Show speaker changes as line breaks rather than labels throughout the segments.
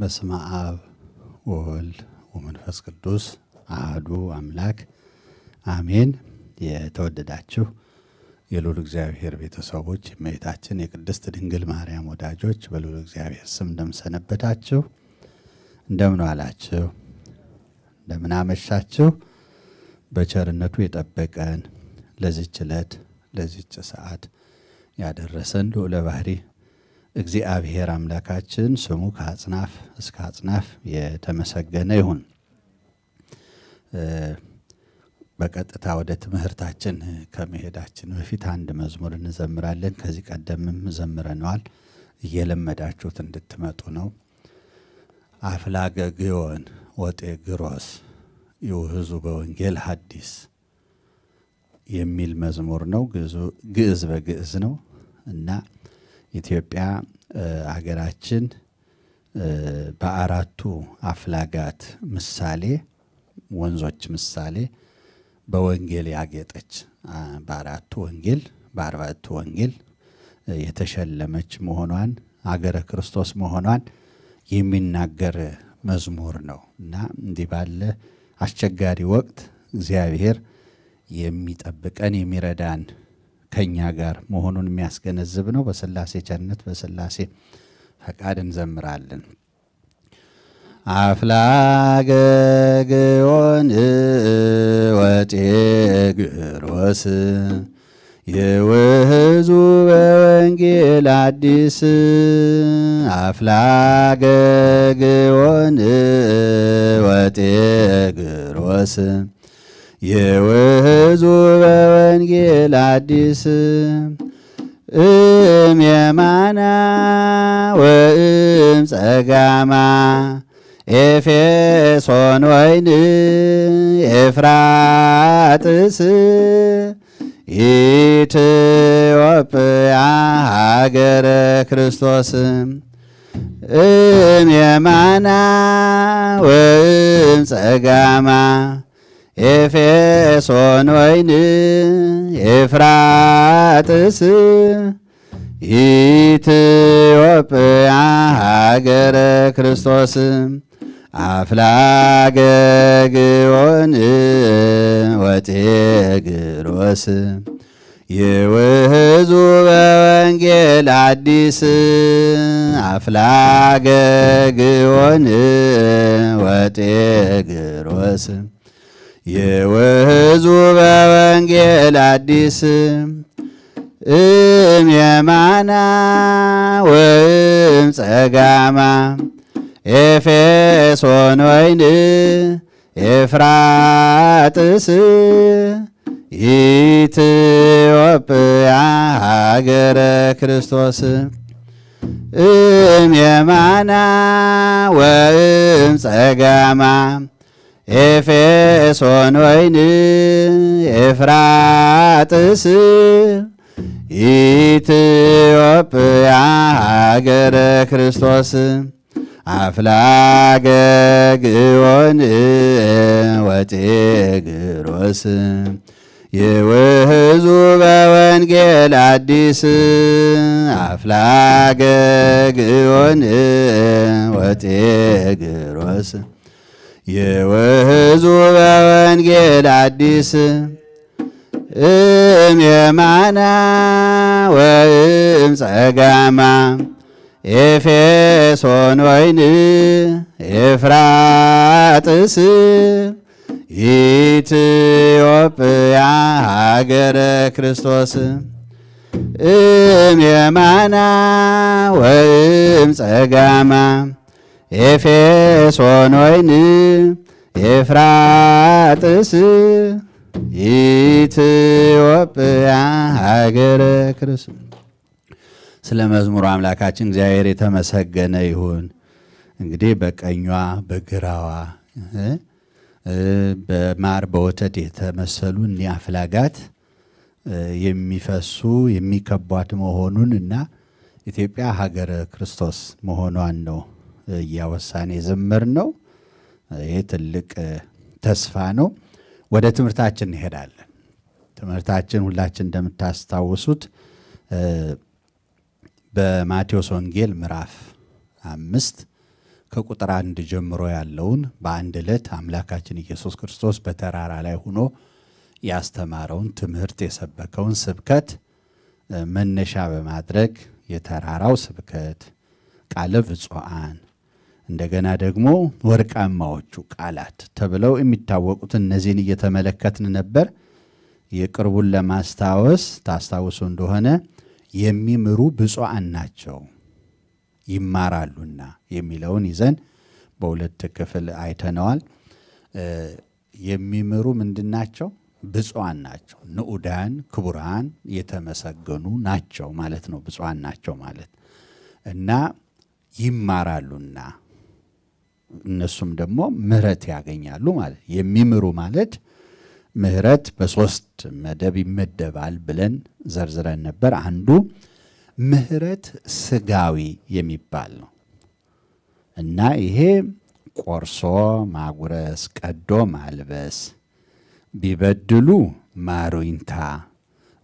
በስመ አብ ወወልድ ወመንፈስ ቅዱስ አህዱ አምላክ አሜን። የተወደዳችሁ የልዑል እግዚአብሔር ቤተሰቦች፣ የእመቤታችን የቅድስት ድንግል ማርያም ወዳጆች በልዑል እግዚአብሔር ስም እንደምሰነበታችሁ፣ እንደምን ዋላችሁ፣ እንደምን አመሻችሁ። በቸርነቱ የጠበቀን ለዚች ዕለት ለዚች ሰዓት ያደረሰን ልዑለ ባህሪ እግዚአብሔር አምላካችን ስሙ ከአጽናፍ እስከ አጽናፍ የተመሰገነ ይሁን። በቀጥታ ወደ ትምህርታችን ከመሄዳችን በፊት አንድ መዝሙር እንዘምራለን። ከዚህ ቀደምም ዘምረነዋል። እየለመዳችሁት እንድትመጡ ነው። አፍላገ ግዮን ወጤ ግሮስ ይውህዙ በወንጌል ሐዲስ የሚል መዝሙር ነው። ግዕዝ በግዕዝ ነው እና ኢትዮጵያ ሀገራችን በአራቱ አፍላጋት ምሳሌ ወንዞች ምሳሌ በወንጌል ያጌጠች በአራቱ ወንጌል በአርባዕቱ ወንጌል የተሸለመች መሆኗን አገረ ክርስቶስ መሆኗን የሚናገር መዝሙር ነው እና እንዲህ ባለ አስቸጋሪ ወቅት እግዚአብሔር የሚጠብቀን የሚረዳን ከእኛ ጋር መሆኑን የሚያስገነዝብ ነው። በስላሴ ቸርነት በስላሴ ፈቃድ እንዘምራለን። አፍላገ ግዮን ወጤግሮስ የውህዙ በወንጌል አዲስ አፍላገግዮን ግዮን ወጤግሮስ የውህዙ በወንጌል አዲስ እም የማና ወእም ጸጋማ ኤፌሶን ወይን ኤፍራጥስ ኢትዮጵያ ሀገረ ክርስቶስ እም የማና ወእም ጸጋማ ኤፌሶን ወይን ኤፍራጥስ ኢትዮጵያ ሀገረ ክርስቶስ አፍላገ ግዮን ወጤግሮስ የውህዙ በወንጌል አዲስ አፍላገ ግዮን ወጤግሮስ ይውሕዙ በወንጌል አዲስ የማና ወእም ጸጋማ ኤፌሶን ወይን ኤፍራጥስ ኢትዮጵያ ሀገረ ክርስቶስ እም የማና ወእም ጸጋማ ኤፌሶን ወይን ኤፍራጥስ ኢትዮጵያ ሀገረ ክርስቶስ አፍላገ ግዮን ወጤግሮስ የውህዙ በወንጌል አዲስ አፍላገ ግዮን ወጤግሮስ የወህዙ በወንጌል አዲስ እም የማና ወእም ጸጋማ ኤፌሶን ወይን ኤፍራጥስ ኢትዮጵያ ሀገረ ክርስቶስ እም የማና ወእም ጸጋማ ኤፌሶን ወይን ኤፍራጥስ ኢትዮጵያ ሀገረ ክርስም ስለ መዝሙሩ አምላካችን እግዚአብሔር የተመሰገነ ይሁን። እንግዲህ በቀኟ በግራዋ በማር በወተት የተመሰሉ እኒህ የሚፈሱ የሚከቧት መሆኑን እና ኢትዮጵያ ሀገረ ክርስቶስ መሆኗን ነው እያወሳን የዘመር ነው። ይህ ትልቅ ተስፋ ነው። ወደ ትምህርታችን እንሄዳለን። ትምህርታችን ሁላችን እንደምታስታውሱት በማቴዎስ ወንጌል ምዕራፍ አምስት ከቁጥር አንድ ጀምሮ ያለውን በአንድ ዕለት አምላካችን ኢየሱስ ክርስቶስ በተራራ ላይ ሆኖ ያስተማረውን ትምህርት የሰበከውን ስብከት መነሻ በማድረግ የተራራው ስብከት ቃለ ብፁዓን እንደገና ደግሞ ወርቃማዎቹ ቃላት ተብለው የሚታወቁት እነዚህን እየተመለከትን ነበር። የቅርቡን ለማስታወስ ታስታውሱ እንደሆነ የሚምሩ ብፁዓን ናቸው ይማራሉና የሚለውን ይዘን በሁለት ክፍል አይተነዋል። የሚምሩ ምንድን ናቸው? ብፁዓን ናቸው። ንዑዳን ክቡራን የተመሰገኑ ናቸው ማለት ነው። ብፁዓን ናቸው ማለት እና ይማራሉና እነሱም ደግሞ ምህረት ያገኛሉ ማለት የሚምሩ ማለት ምህረት በሶስት መደብ ይመደባል ብለን ዘርዝረን ነበር። አንዱ ምህረት ስጋዊ የሚባል ነው እና ይሄ ቆርሶ ማጉረስ፣ ቀዶ ማልበስ፣ ቢበድሉ ማሩኝታ፣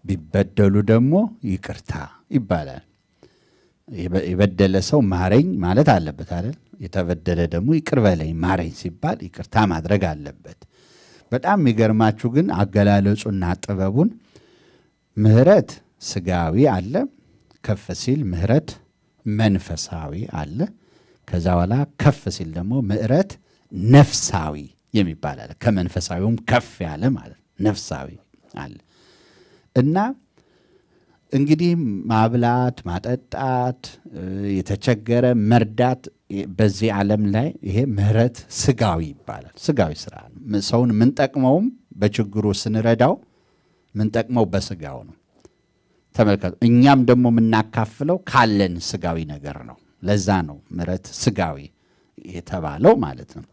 ቢበደሉ ደግሞ ይቅርታ ይባላል። የበደለ ሰው ማረኝ ማለት አለበት አይደል? የተበደለ ደግሞ ይቅር በለኝ ማረኝ ሲባል ይቅርታ ማድረግ አለበት። በጣም የሚገርማችሁ ግን አገላለጹና ጥበቡን ምህረት ስጋዊ አለ፣ ከፍ ሲል ምህረት መንፈሳዊ አለ። ከዛ በኋላ ከፍ ሲል ደግሞ ምህረት ነፍሳዊ የሚባል አለ። ከመንፈሳዊውም ከፍ ያለ ማለት ነፍሳዊ አለ እና እንግዲህ ማብላት፣ ማጠጣት፣ የተቸገረ መርዳት በዚህ ዓለም ላይ ይሄ ምህረት ስጋዊ ይባላል። ስጋዊ ስራ ነው። ሰውን የምንጠቅመውም በችግሩ ስንረዳው ምንጠቅመው በስጋው ነው። ተመልከቱ። እኛም ደግሞ የምናካፍለው ካለን ስጋዊ ነገር ነው። ለዛ ነው ምህረት ስጋዊ የተባለው ማለት ነው።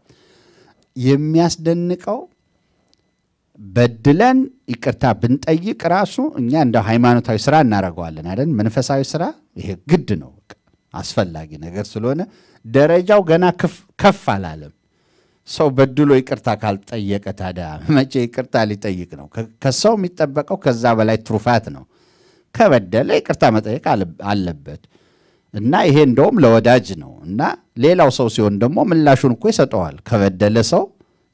የሚያስደንቀው በድለን ይቅርታ ብንጠይቅ ራሱ እኛ እንደ ሃይማኖታዊ ስራ እናደርገዋለን አይደል? መንፈሳዊ ስራ ይሄ ግድ ነው፣ አስፈላጊ ነገር ስለሆነ ደረጃው ገና ከፍ አላለም። ሰው በድሎ ይቅርታ ካልጠየቀ ታዲያ መቼ ይቅርታ ሊጠይቅ ነው? ከሰው የሚጠበቀው ከዛ በላይ ትሩፋት ነው። ከበደለ ይቅርታ መጠየቅ አለበት እና ይሄ እንደውም ለወዳጅ ነው እና ሌላው ሰው ሲሆን ደግሞ ምላሹን እኮ ይሰጠዋል። ከበደለ ሰው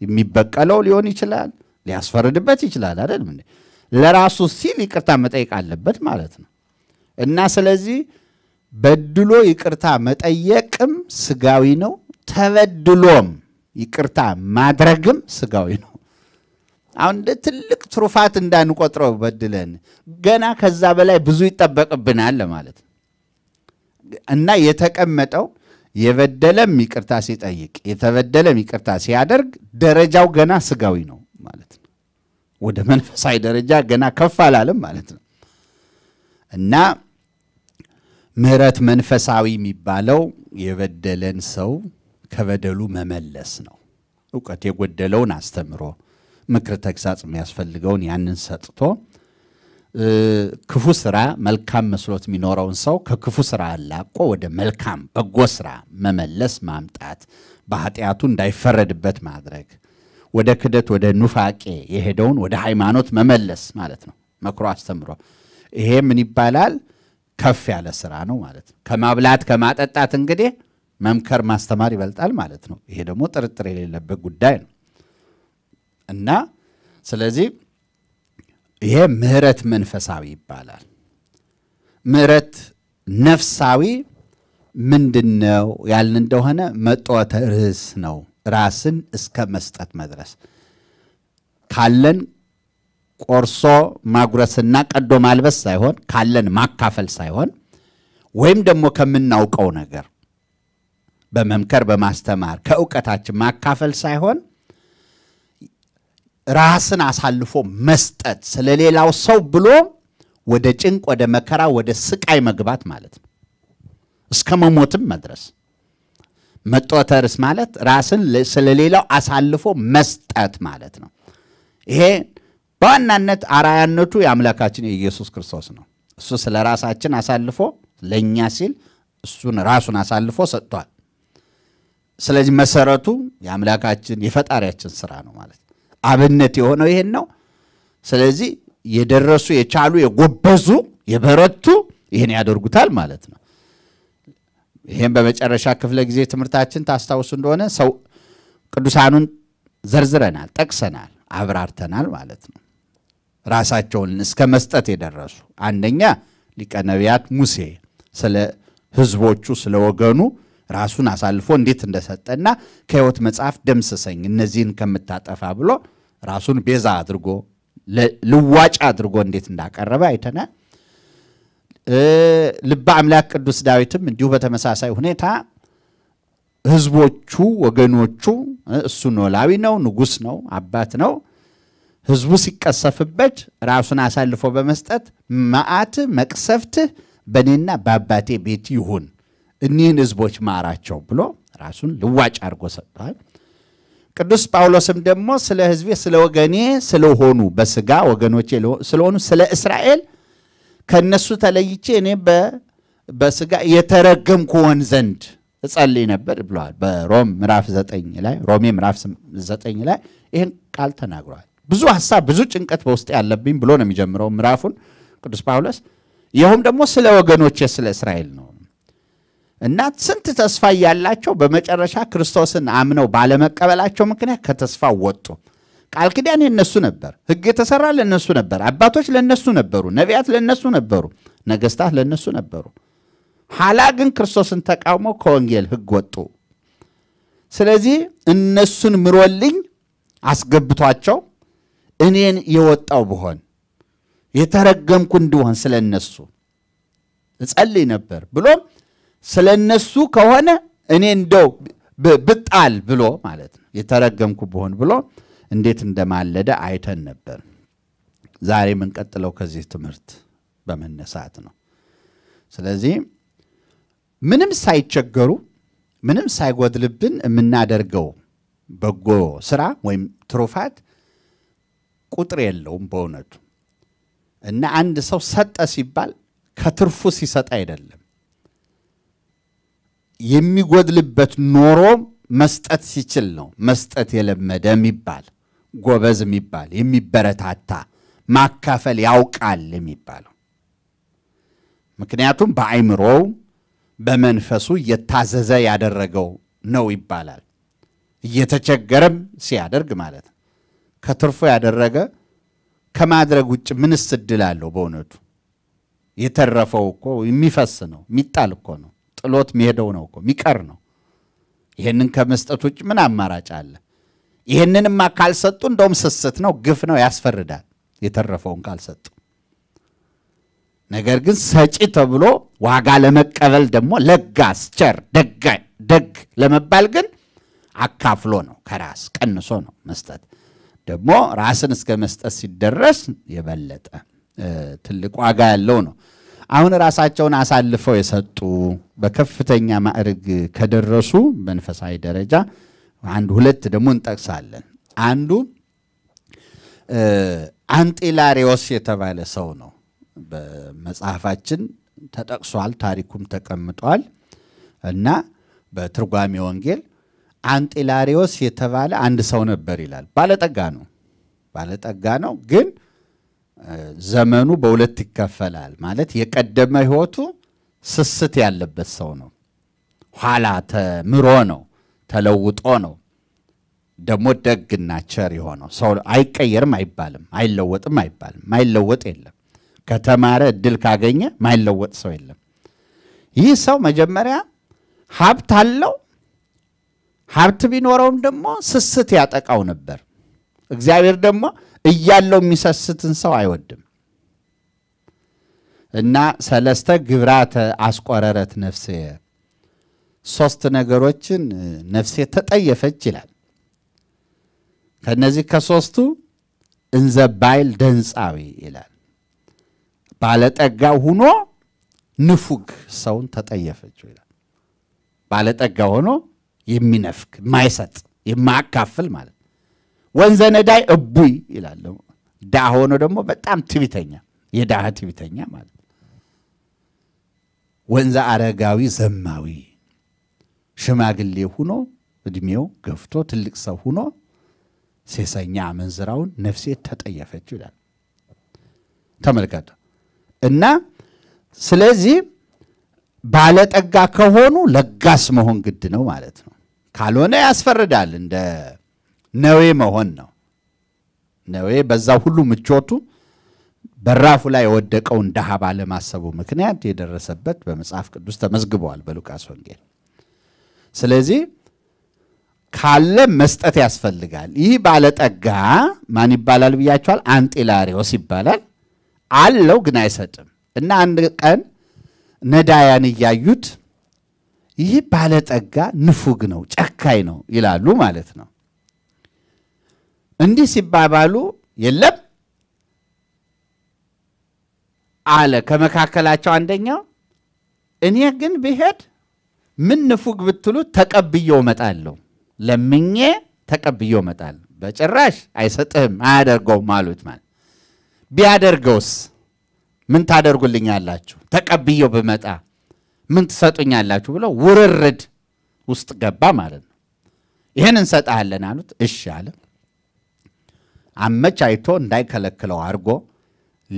የሚበቀለው ሊሆን ይችላል ሊያስፈርድበት ይችላል አይደል? ለራሱ ሲል ይቅርታ መጠየቅ አለበት ማለት ነው። እና ስለዚህ በድሎ ይቅርታ መጠየቅም ስጋዊ ነው። ተበድሎም ይቅርታ ማድረግም ስጋዊ ነው። አሁን እንደ ትልቅ ትሩፋት እንዳንቆጥረው በድለን ገና ከዛ በላይ ብዙ ይጠበቅብናል ለማለት ነው እና የተቀመጠው የበደለም ይቅርታ ሲጠይቅ የተበደለም ይቅርታ ሲያደርግ ደረጃው ገና ስጋዊ ነው። ማለት ነው። ወደ መንፈሳዊ ደረጃ ገና ከፍ አላለም ማለት ነው እና ምሕረት መንፈሳዊ የሚባለው የበደለን ሰው ከበደሉ መመለስ ነው። እውቀት የጎደለውን አስተምሮ ምክር፣ ተግሳጽ የሚያስፈልገውን ያንን ሰጥቶ ክፉ ስራ መልካም መስሎት የሚኖረውን ሰው ከክፉ ስራ አላቆ ወደ መልካም በጎ ስራ መመለስ ማምጣት፣ በኃጢአቱ እንዳይፈረድበት ማድረግ ወደ ክደት ወደ ኑፋቄ የሄደውን ወደ ሃይማኖት መመለስ ማለት ነው። መክሮ አስተምሮ ይሄ ምን ይባላል? ከፍ ያለ ስራ ነው ማለት ነው። ከማብላት ከማጠጣት እንግዲህ መምከር ማስተማር ይበልጣል ማለት ነው። ይሄ ደግሞ ጥርጥር የሌለበት ጉዳይ ነው እና ስለዚህ ይሄ ምሕረት መንፈሳዊ ይባላል። ምሕረት ነፍሳዊ ምንድን ነው ያልን እንደሆነ መጦተ ርዕስ ነው። ራስን እስከ መስጠት መድረስ ካለን ቆርሶ ማጉረስና ቀዶ ማልበስ ሳይሆን ካለን ማካፈል ሳይሆን ወይም ደግሞ ከምናውቀው ነገር በመምከር በማስተማር ከእውቀታችን ማካፈል ሳይሆን ራስን አሳልፎ መስጠት ስለሌላው ሰው ብሎ ወደ ጭንቅ፣ ወደ መከራ፣ ወደ ስቃይ መግባት ማለት ነው። እስከ መሞትም መድረስ መጦተርስ ማለት ራስን ስለሌላው አሳልፎ መስጠት ማለት ነው። ይሄ በዋናነት አራያነቱ የአምላካችን የኢየሱስ ክርስቶስ ነው። እሱ ስለ ራሳችን አሳልፎ ለእኛ ሲል እሱን ራሱን አሳልፎ ሰጥቷል። ስለዚህ መሰረቱ የአምላካችን የፈጣሪያችን ስራ ነው ማለት አብነት የሆነው ይሄን ነው። ስለዚህ የደረሱ የቻሉ የጎበዙ የበረቱ ይህን ያደርጉታል ማለት ነው። ይህም በመጨረሻ ክፍለ ጊዜ ትምህርታችን ታስታውሱ እንደሆነ ሰው ቅዱሳኑን ዘርዝረናል፣ ጠቅሰናል፣ አብራርተናል ማለት ነው። ራሳቸውን እስከ መስጠት የደረሱ አንደኛ ሊቀ ነቢያት ሙሴ ስለ ህዝቦቹ ስለ ወገኑ ራሱን አሳልፎ እንዴት እንደሰጠና ከህይወት መጽሐፍ ደምስሰኝ እነዚህን ከምታጠፋ ብሎ ራሱን ቤዛ አድርጎ ልዋጭ አድርጎ እንዴት እንዳቀረበ አይተናል። ልበ አምላክ ቅዱስ ዳዊትም እንዲሁ በተመሳሳይ ሁኔታ ህዝቦቹ፣ ወገኖቹ እሱ ኖላዊ ነው፣ ንጉስ ነው፣ አባት ነው። ህዝቡ ሲቀሰፍበት ራሱን አሳልፎ በመስጠት መዓት መቅሰፍት በእኔና በአባቴ ቤት ይሁን እኒህን ህዝቦች ማራቸው ብሎ ራሱን ልዋጭ አድርጎ ሰጥቷል። ቅዱስ ጳውሎስም ደግሞ ስለ ህዝቤ፣ ስለ ወገኔ ስለሆኑ በስጋ ወገኖቼ ስለሆኑ ስለ እስራኤል ከነሱ ተለይቼ እኔ በስጋ የተረገምኩ ሆን ዘንድ እጸልይ ነበር ብለዋል። በሮም ምዕራፍ ዘጠኝ ላይ ሮሜ ምዕራፍ ዘጠኝ ላይ ይህን ቃል ተናግረዋል። ብዙ ሀሳብ ብዙ ጭንቀት በውስጥ ያለብኝ ብሎ ነው የሚጀምረው ምዕራፉን ቅዱስ ጳውሎስ። ይኸውም ደግሞ ስለ ወገኖቼ ስለ እስራኤል ነው እና ስንት ተስፋ እያላቸው በመጨረሻ ክርስቶስን አምነው ባለመቀበላቸው ምክንያት ከተስፋ ወጡ። ቃል ኪዳን የነሱ ነበር። ህግ የተሰራ ለነሱ ነበር። አባቶች ለነሱ ነበሩ። ነቢያት ለነሱ ነበሩ። ነገስታት ለነሱ ነበሩ። ኋላ ግን ክርስቶስን ተቃውሞ ከወንጌል ህግ ወጡ። ስለዚህ እነሱን ምሮልኝ አስገብቷቸው እኔን የወጣው ብሆን የተረገምኩ እንድሆን ስለ እነሱ እጸልይ ነበር ብሎም ስለ እነሱ ከሆነ እኔ እንደው ብጣል ብሎ ማለት ነው የተረገምኩ ብሆን ብሎ እንዴት እንደማለደ አይተን ነበር። ዛሬ የምንቀጥለው ከዚህ ትምህርት በመነሳት ነው። ስለዚህ ምንም ሳይቸገሩ ምንም ሳይጎድልብን የምናደርገው በጎ ስራ ወይም ትሩፋት ቁጥር የለውም በእውነቱ እና አንድ ሰው ሰጠ ሲባል ከትርፉ ሲሰጥ አይደለም የሚጎድልበት ኖሮ መስጠት ሲችል ነው መስጠት የለመደ የሚባል ጎበዝ የሚባል የሚበረታታ ማካፈል ያውቃል የሚባለው ምክንያቱም በአይምሮው በመንፈሱ እየታዘዘ ያደረገው ነው ይባላል። እየተቸገረም ሲያደርግ ማለት ነው። ከትርፎ ያደረገ ከማድረግ ውጭ ምንስ እድል አለው? በእውነቱ የተረፈው እኮ የሚፈስ ነው፣ የሚጣል እኮ ነው፣ ጥሎት የሚሄደው ነው እኮ የሚቀር ነው። ይህንን ከመስጠት ውጭ ምን አማራጭ አለ? ይህንንማ ካልሰጡ እንደውም ስስት ነው፣ ግፍ ነው፣ ያስፈርዳል። የተረፈውን ካልሰጡ ነገር ግን ሰጪ ተብሎ ዋጋ ለመቀበል ደግሞ ለጋስ፣ ቸር፣ ደግ ለመባል ግን አካፍሎ ነው፣ ከራስ ቀንሶ ነው መስጠት። ደግሞ ራስን እስከ መስጠት ሲደረስ የበለጠ ትልቅ ዋጋ ያለው ነው። አሁን ራሳቸውን አሳልፈው የሰጡ በከፍተኛ ማዕርግ ከደረሱ መንፈሳዊ ደረጃ አንድ ሁለት ደግሞ እንጠቅሳለን። አንዱ አንጢላሪዎስ የተባለ ሰው ነው። በመጽሐፋችን ተጠቅሷል፣ ታሪኩም ተቀምጧል እና በትርጓሜ ወንጌል አንጢላሪዎስ የተባለ አንድ ሰው ነበር ይላል። ባለጠጋ ነው፣ ባለጠጋ ነው። ግን ዘመኑ በሁለት ይከፈላል ማለት የቀደመ ሕይወቱ ስስት ያለበት ሰው ነው። ኋላ ተምሮ ነው ተለውጦ ነው ደግሞ ደግና ቸር የሆነው ሰው አይቀየርም አይባልም፣ አይለወጥም አይባልም። ማይለወጥ የለም። ከተማረ እድል ካገኘ ማይለወጥ ሰው የለም። ይህ ሰው መጀመሪያ ሀብት አለው። ሀብት ቢኖረውም ደግሞ ስስት ያጠቃው ነበር። እግዚአብሔር ደግሞ እያለው የሚሰስትን ሰው አይወድም እና ሰለስተ ግብራተ አስቆረረት ነፍስየ ሶስት ነገሮችን ነፍሴ ተጠየፈች ይላል። ከነዚህ ከሶስቱ እንዘ ባይል ይላል። ባለጠጋ ሁኖ ንፉግ ሰውን ተጠየፈችው ይላል። ባለጠጋ ሆኖ የሚነፍግ የማይሰጥ የማያካፍል ማለት ወንዘ ነዳይ እቡይ ይላል። ዳ ሆኖ ደግሞ በጣም ትቢተኛ የዳህ ትቢተኛ ማለት ወንዘ አረጋዊ ዘማዊ ሽማግሌ ሁኖ እድሜው ገፍቶ ትልቅ ሰው ሁኖ ሴሰኛ አመንዝራውን ነፍሴ ተጠየፈች ይላል። ተመልከቱ እና ስለዚህ ባለጠጋ ከሆኑ ለጋስ መሆን ግድ ነው ማለት ነው። ካልሆነ ያስፈርዳል። እንደ ነዌ መሆን ነው። ነዌ በዛ ሁሉ ምቾቱ በራፉ ላይ የወደቀውን ድሃ ባለማሰቡ ምክንያት የደረሰበት በመጽሐፍ ቅዱስ ተመዝግበዋል በሉቃስ ወንጌል። ስለዚህ ካለ መስጠት ያስፈልጋል። ይህ ባለጠጋ ማን ይባላል ብያቸዋል? አንጢላሪዎስ ይባላል። አለው ግን አይሰጥም እና አንድ ቀን ነዳያን እያዩት ይህ ባለጠጋ ንፉግ ነው፣ ጨካኝ ነው ይላሉ ማለት ነው። እንዲህ ሲባባሉ የለም አለ ከመካከላቸው አንደኛው እኔ ግን ብሄድ ምን ንፉግ ብትሉት ተቀብዬው እመጣለሁ፣ ለምኜ ተቀብዬው እመጣለሁ። በጭራሽ አይሰጥህም፣ አያደርገውም አሉት። ማለት ቢያደርገውስ ምን ታደርጉልኛላችሁ? ተቀብዬው ብመጣ ምን ትሰጡኛላችሁ? ብለው ውርርድ ውስጥ ገባ ማለት ነው። ይህን እንሰጣለን አሉት። እሺ አለ። አመቻይቶ እንዳይከለክለው አድርጎ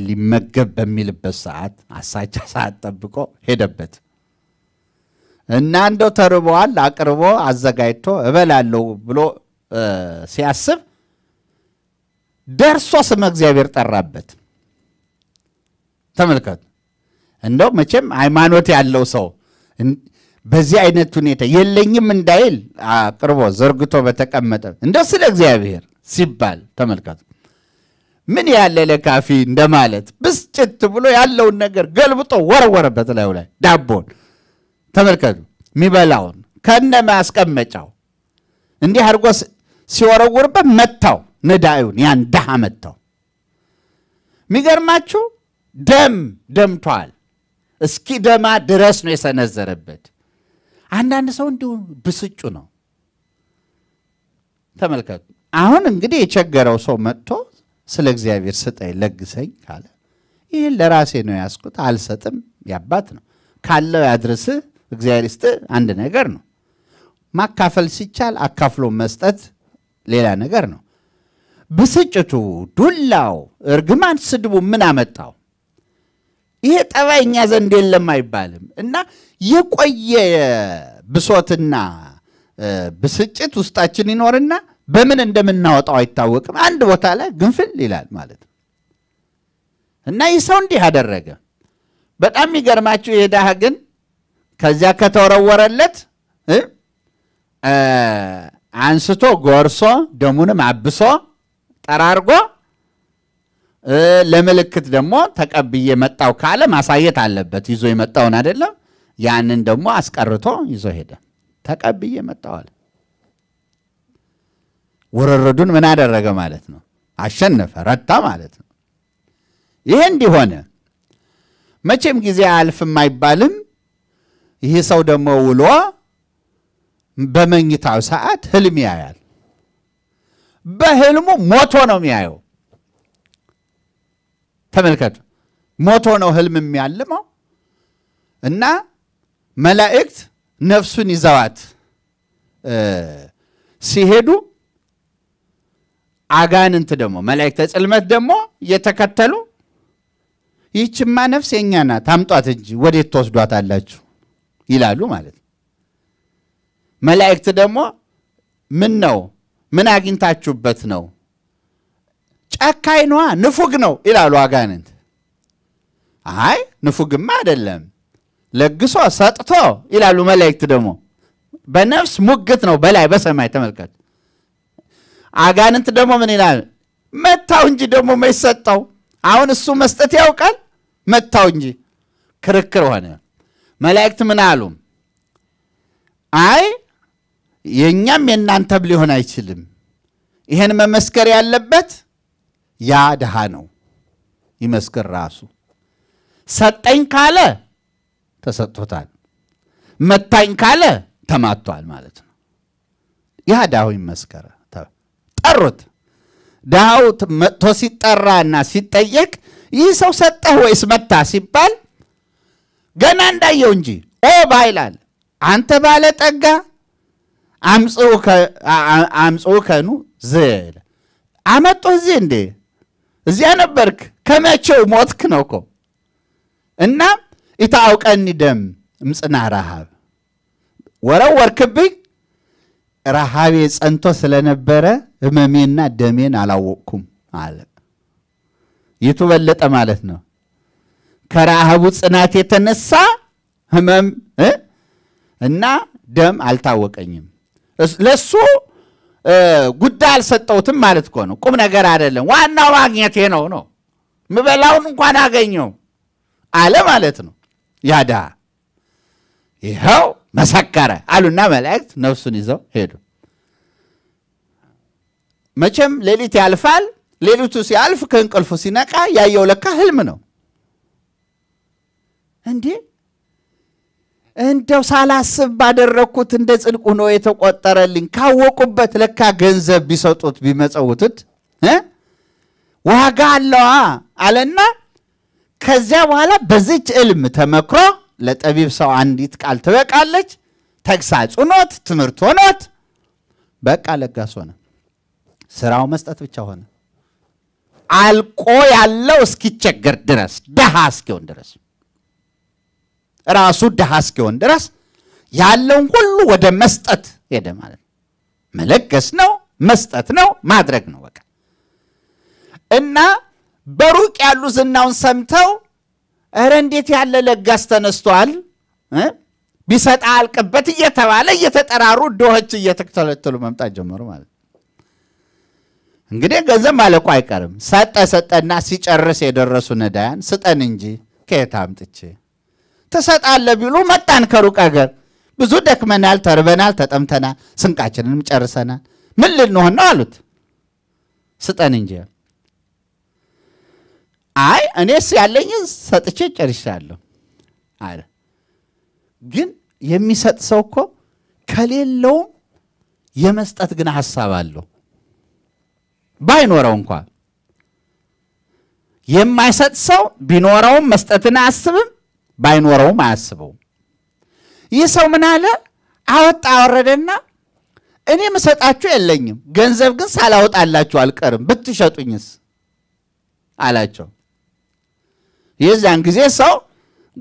ሊመገብ በሚልበት ሰዓት አሳቻ ሰዓት ጠብቆ ሄደበት። እና እንደው ተርበዋል አቅርቦ አዘጋጅቶ እበላለሁ ብሎ ሲያስብ ደርሶ ስመ እግዚአብሔር ጠራበት። ተመልከቱ። እንደው መቼም ሃይማኖት ያለው ሰው በዚህ አይነት ሁኔታ የለኝም እንዳይል አቅርቦ ዘርግቶ በተቀመጠ እንደው ስለ እግዚአብሔር ሲባል ተመልከቱ። ምን ያለ ለካፊ እንደማለት ብስጭት ብሎ ያለውን ነገር ገልብጦ ወረወረበት ላዩ ላይ ዳቦን ተመልከቱ፣ የሚበላውን ከነ ማስቀመጫው እንዲህ አድርጎ ሲወረውርበት መታው፣ ነዳዩን ያን ድሃ መታው። የሚገርማችሁ ደም ደምቷል። እስኪ ደማ ድረስ ነው የሰነዘረበት። አንዳንድ ሰው እንዲሁ ብስጩ ነው። ተመልከቱ። አሁን እንግዲህ የቸገረው ሰው መጥቶ ስለ እግዚአብሔር ስጠኝ ለግሰኝ ካለ ይህን ለራሴ ነው ያስኩት አልሰጥም፣ ያባት ነው ካለው ያድርስህ እግዚአብሔር ይስጥ አንድ ነገር ነው። ማካፈል ሲቻል አካፍሎ መስጠት ሌላ ነገር ነው። ብስጭቱ፣ ዱላው፣ እርግማን፣ ስድቡ ምን አመጣው? ይሄ ጠባይ እኛ ዘንድ የለም አይባልም እና የቆየ ብሶትና ብስጭት ውስጣችን ይኖርና በምን እንደምናወጣው አይታወቅም። አንድ ቦታ ላይ ግንፍል ይላል ማለት ነው። እና ይህ ሰው እንዲህ አደረገ። በጣም የሚገርማችሁ የዳህ ግን ከዚያ ከተወረወረለት አንስቶ ጎርሶ ደሙንም አብሶ ጠራርጎ ለምልክት ደግሞ ተቀብዬ መጣው ካለ ማሳየት አለበት። ይዞ የመጣውን አይደለም። ያንን ደግሞ አስቀርቶ ይዞ ሄደ። ተቀብዬ መጣዋል። ውርርዱን ምን አደረገ ማለት ነው? አሸነፈ፣ ረታ ማለት ነው። ይህ እንዲሆነ መቼም ጊዜ አልፍም አይባልም። ይህ ሰው ደግሞ ውሎ በመኝታው ሰዓት ህልም ያያል። በህልሙ ሞቶ ነው የሚያየው። ተመልከቱ። ሞቶ ነው ህልም የሚያልመው እና መላእክት ነፍሱን ይዘዋት ሲሄዱ አጋንንት ደግሞ መላእክተ ጽልመት ደግሞ እየተከተሉ ይህችማ ነፍስ የኛ ናት አምጧት እንጂ ወዴት ትወስዷት አላችሁ ይላሉ ማለት ነው። መላእክት ደግሞ ምን ነው ምን አግኝታችሁበት ነው? ጨካኝ ነዋ፣ ንፉግ ነው ይላሉ አጋንንት። አይ ንፉግማ አይደለም ለግሶ ሰጥቶ ይላሉ መላእክት ደግሞ። በነፍስ ሙግት ነው በላይ በሰማይ ተመልከት። አጋንንት ደግሞ ምን ይላል? መታው እንጂ ደግሞ መይሰጠው አሁን እሱ መስጠት ያውቃል። መታው እንጂ ክርክር ሆነ። መላእክት ምን አሉ? አይ የእኛም የእናንተም ሊሆን አይችልም። ይሄን መመስከር ያለበት ያ ድሃ ነው። ይመስክር ራሱ። ሰጠኝ ካለ ተሰጥቶታል፣ መታኝ ካለ ተማቷል ማለት ነው። ያ ድሃው ይመስከረ። ጠሩት። ድሃው መጥቶ ሲጠራና ሲጠየቅ ይህ ሰው ሰጠህ ወይስ መታ ሲባል ገና እንዳየው እንጂ ኦ ባይላል አንተ ባለ ጠጋ አምጽኡ ከኑ ዝ አመጡ እዚህ እንዴ እዚያ ነበርክ ከመቼው ሞትክ ነው እኮ እና ኢታአውቀኒ ደም እምጽና ረሃብ ወረወርክብኝ ረሃቤ ጸንቶ ስለነበረ ህመሜና ደሜን አላወቅኩም አለ ይቱ በለጠ ማለት ነው ከረሃቡ ጽናት የተነሳ ህመም እና ደም አልታወቀኝም። ለሱ ጉዳይ አልሰጠውትም ማለት እኮ ነው። ቁም ነገር አይደለም። ዋናው ማግኘቴ ነው ነው ምበላውን እንኳን አገኘው አለ ማለት ነው። ያዳ ይኸው መሰከረ አሉና መላእክት ነፍሱን ይዘው ሄዱ። መቼም ሌሊት ያልፋል። ሌሊቱ ሲያልፍ ከእንቅልፉ ሲነቃ ያየው ለካ ህልም ነው። እንዴ እንደው ሳላስብ ባደረግኩት እንደ ጽድቁ ነው የተቆጠረልኝ ካወቁበት ለካ ገንዘብ ቢሰጡት ቢመፀውቱት ዋጋ አለዋ አለና ከዚያ በኋላ በዚች እልም ተመክሮ ለጠቢብ ሰው አንዲት ቃል ትበቃለች። ተግሳጽ ሆኖት ትምህርት ሆኖት በቃ ለጋስ ሆነ። ስራው መስጠት ብቻ ሆነ። አልቆ ያለው እስኪቸገር ድረስ ደሃ እስኪሆን ድረስ ራሱ ድሃ እስኪሆን ድረስ ያለውን ሁሉ ወደ መስጠት ሄደ ማለት ነው። መለገስ ነው፣ መስጠት ነው፣ ማድረግ ነው በቃ እና በሩቅ ያሉ ዝናውን ሰምተው እረ እንዴት ያለ ለጋስ ተነስቷል ቢሰጣ አልቅበት እየተባለ እየተጠራሩ ድሆች እየተተለተሉ መምጣት ጀመሩ ማለት እንግዲህ ገንዘብ ማለቁ አይቀርም። ሰጠ ሰጠና ሲጨርስ የደረሱ ነዳያን ስጠን እንጂ ከየት አምጥቼ ትሰጣለ ቢሉ መጣን ከሩቅ አገር ብዙ ደክመናል፣ ተርበናል፣ ተጠምተናል፣ ስንቃችንንም ጨርሰናል። ምን ልንሆን ነው አሉት። ስጠን እንጂ አይ እኔስ ያለኝ ሰጥቼ ጨርሻለሁ አለ። ግን የሚሰጥ ሰው እኮ ከሌለውም የመስጠት ግን ሀሳብ አለው ባይኖረው እንኳ። የማይሰጥ ሰው ቢኖረውም መስጠትን አያስብም ባይኖረውም አያስበውም። ይህ ሰው ምን አለ? አወጣ አወረደና እኔ ምሰጣችሁ የለኝም፣ ገንዘብ ግን ሳላወጣላችሁ አልቀርም፣ ብትሸጡኝስ አላቸው። የዚያን ጊዜ ሰው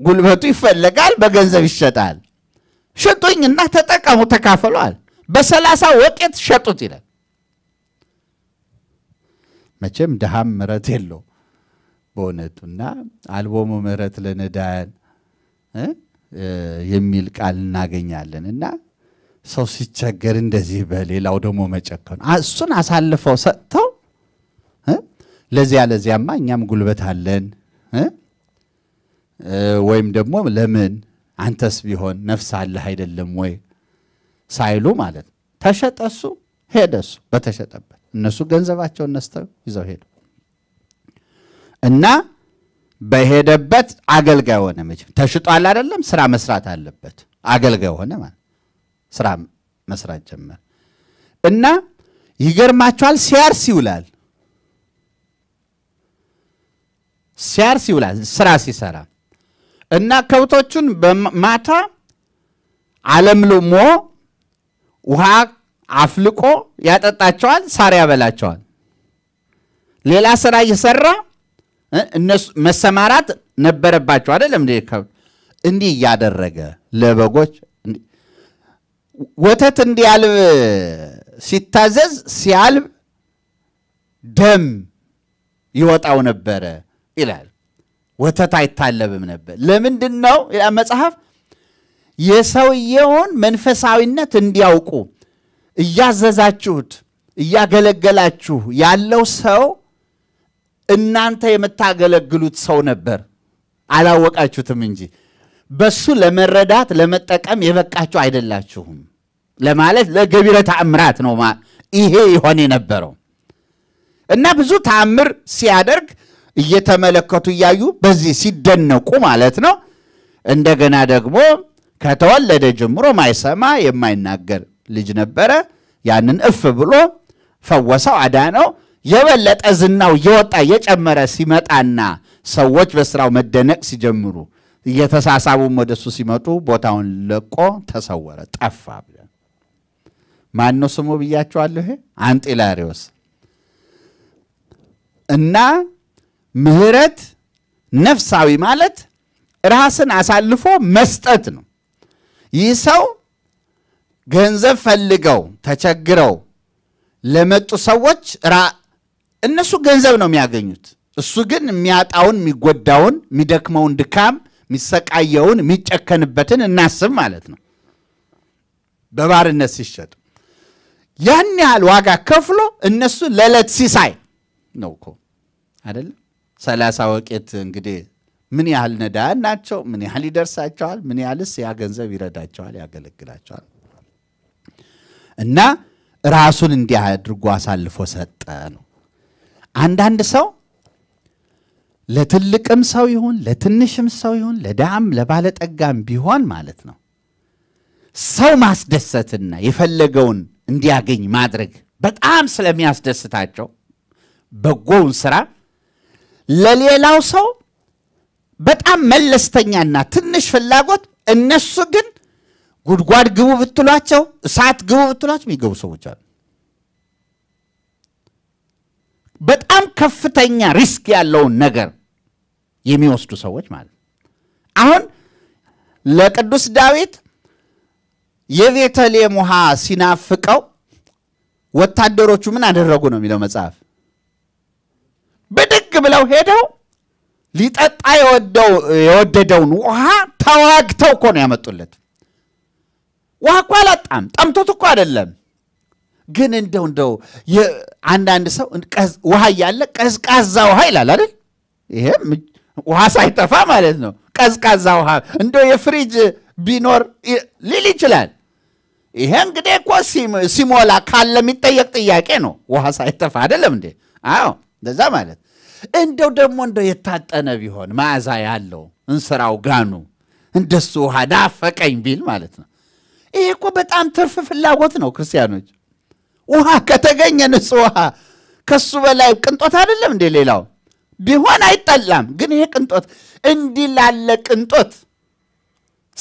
ጉልበቱ ይፈለጋል፣ በገንዘብ ይሸጣል። ሽጡኝና ተጠቀሙ፣ ተካፈሏል። በሰላሳ ወቄት ሸጡት ይላል። መቼም ድሃም ምረት የለው በእውነቱና አልቦሙ ምረት ለነዳያን የሚል ቃል እናገኛለን እና ሰው ሲቸገር እንደዚህ በሌላው ደግሞ መጨከኑ እሱን አሳልፈው ሰጥተው ለዚያ ለዚያማ እኛም ጉልበት አለን ወይም ደግሞ ለምን አንተስ ቢሆን ነፍስ አለህ አይደለም ወይ ሳይሉ ማለት ነው። ተሸጠ ሄደሱ ሄደ። በተሸጠበት እነሱ ገንዘባቸውን ነስተው ይዘው ሄዱ እና በሄደበት አገልጋይ ሆነ። መቼም ተሽጧል አይደለም፣ ስራ መስራት አለበት። አገልጋይ ሆነ ማለት ስራ መስራት ጀመር እና ይገርማችኋል፣ ሲያርስ ይውላል። ሲያርስ ይውላል ስራ ሲሰራ እና ከብቶቹን በማታ አለምልሞ ውሃ አፍልቆ ያጠጣቸዋል፣ ሳር ያበላቸዋል። ሌላ ስራ እየሰራ እነሱ መሰማራት ነበረባቸው አይደለም እንዴ? እንዲህ እያደረገ ለበጎች ወተት እንዲያልብ ሲታዘዝ ሲያልብ ደም ይወጣው ነበረ ይላል። ወተት አይታለብም ነበር። ለምንድን ነው መጽሐፍ የሰውየውን መንፈሳዊነት እንዲያውቁ እያዘዛችሁት እያገለገላችሁ ያለው ሰው እናንተ የምታገለግሉት ሰው ነበር፣ አላወቃችሁትም እንጂ በሱ ለመረዳት ለመጠቀም የበቃችሁ አይደላችሁም ለማለት ለገቢረ ተአምራት ነው ይሄ ይሆን የነበረው እና ብዙ ተአምር ሲያደርግ እየተመለከቱ እያዩ በዚህ ሲደነቁ ማለት ነው። እንደገና ደግሞ ከተወለደ ጀምሮ ማይሰማ የማይናገር ልጅ ነበረ። ያንን እፍ ብሎ ፈወሰው፣ አዳነው። የበለጠ ዝናው እየወጣ እየጨመረ ሲመጣና ሰዎች በስራው መደነቅ ሲጀምሩ እየተሳሳቡም ወደሱ ሲመጡ ቦታውን ለቆ ተሰወረ፣ ጠፋ ብለን ማን ነው ስሙ ብያቸዋለሁ። አንጢላሪዎስ እና ምህረት ነፍሳዊ ማለት ራስን አሳልፎ መስጠት ነው። ይህ ሰው ገንዘብ ፈልገው ተቸግረው ለመጡ ሰዎች እነሱ ገንዘብ ነው የሚያገኙት። እሱ ግን የሚያጣውን፣ የሚጎዳውን፣ የሚደክመውን ድካም፣ የሚሰቃየውን፣ የሚጨከንበትን እናስብ ማለት ነው። በባርነት ሲሸጥ ያን ያህል ዋጋ ከፍሎ እነሱ ለዕለት ሲሳይ ነው እኮ አይደለም። ሰላሳ ወቄት እንግዲህ ምን ያህል ነዳያን ናቸው? ምን ያህል ይደርሳቸዋል? ምን ያህልስ ያ ገንዘብ ይረዳቸዋል፣ ያገለግላቸዋል? እና ራሱን እንዲህ አድርጎ አሳልፎ ሰጠ ነው አንዳንድ ሰው ለትልቅም ሰው ይሁን ለትንሽም ሰው ይሁን ለዳም ለባለጠጋም ቢሆን ማለት ነው ሰው ማስደሰትና የፈለገውን እንዲያገኝ ማድረግ በጣም ስለሚያስደስታቸው በጎውን ስራ ለሌላው ሰው በጣም መለስተኛና ትንሽ ፍላጎት፣ እነሱ ግን ጉድጓድ ግቡ ብትሏቸው፣ እሳት ግቡ ብትሏቸው የሚገቡ ሰዎች አሉ። በጣም ከፍተኛ ሪስክ ያለውን ነገር የሚወስዱ ሰዎች ማለት ነው። አሁን ለቅዱስ ዳዊት የቤተልሔም ውሃ ሲናፍቀው ወታደሮቹ ምን አደረጉ ነው የሚለው መጽሐፍ። ብድግ ብለው ሄደው ሊጠጣ የወደደውን ውሃ ተዋግተው እኮ ነው ያመጡለት። ውሃ እኮ አላጣም፣ ጠምቶት እኮ አይደለም። ግን እንደው እንደው አንዳንድ ሰው ውሃ እያለ ቀዝቃዛ ውሃ ይላል አይደል? ይሄም ውሃ ሳይጠፋ ማለት ነው። ቀዝቃዛ ውሃ እንደው የፍሪጅ ቢኖር ሊል ይችላል። ይሄ እንግዲህ እኮ ሲሞላ ካለ የሚጠየቅ ጥያቄ ነው። ውሃ ሳይጠፋ አይደለም እንዴ? አዎ፣ እንደዛ ማለት እንደው ደግሞ እንደው የታጠነ ቢሆን መዓዛ ያለው እንስራው ጋኑ እንደሱ ውሃ ዳፈቀኝ ቢል ማለት ነው። ይሄ እኮ በጣም ትርፍ ፍላጎት ነው ክርስቲያኖች ውሃ ከተገኘ ንጹህ ውሃ ከሱ በላይ ቅንጦት አይደለም እንዴ ሌላው ቢሆን አይጠላም። ግን ይሄ ቅንጦት እንዲህ ላለ ቅንጦት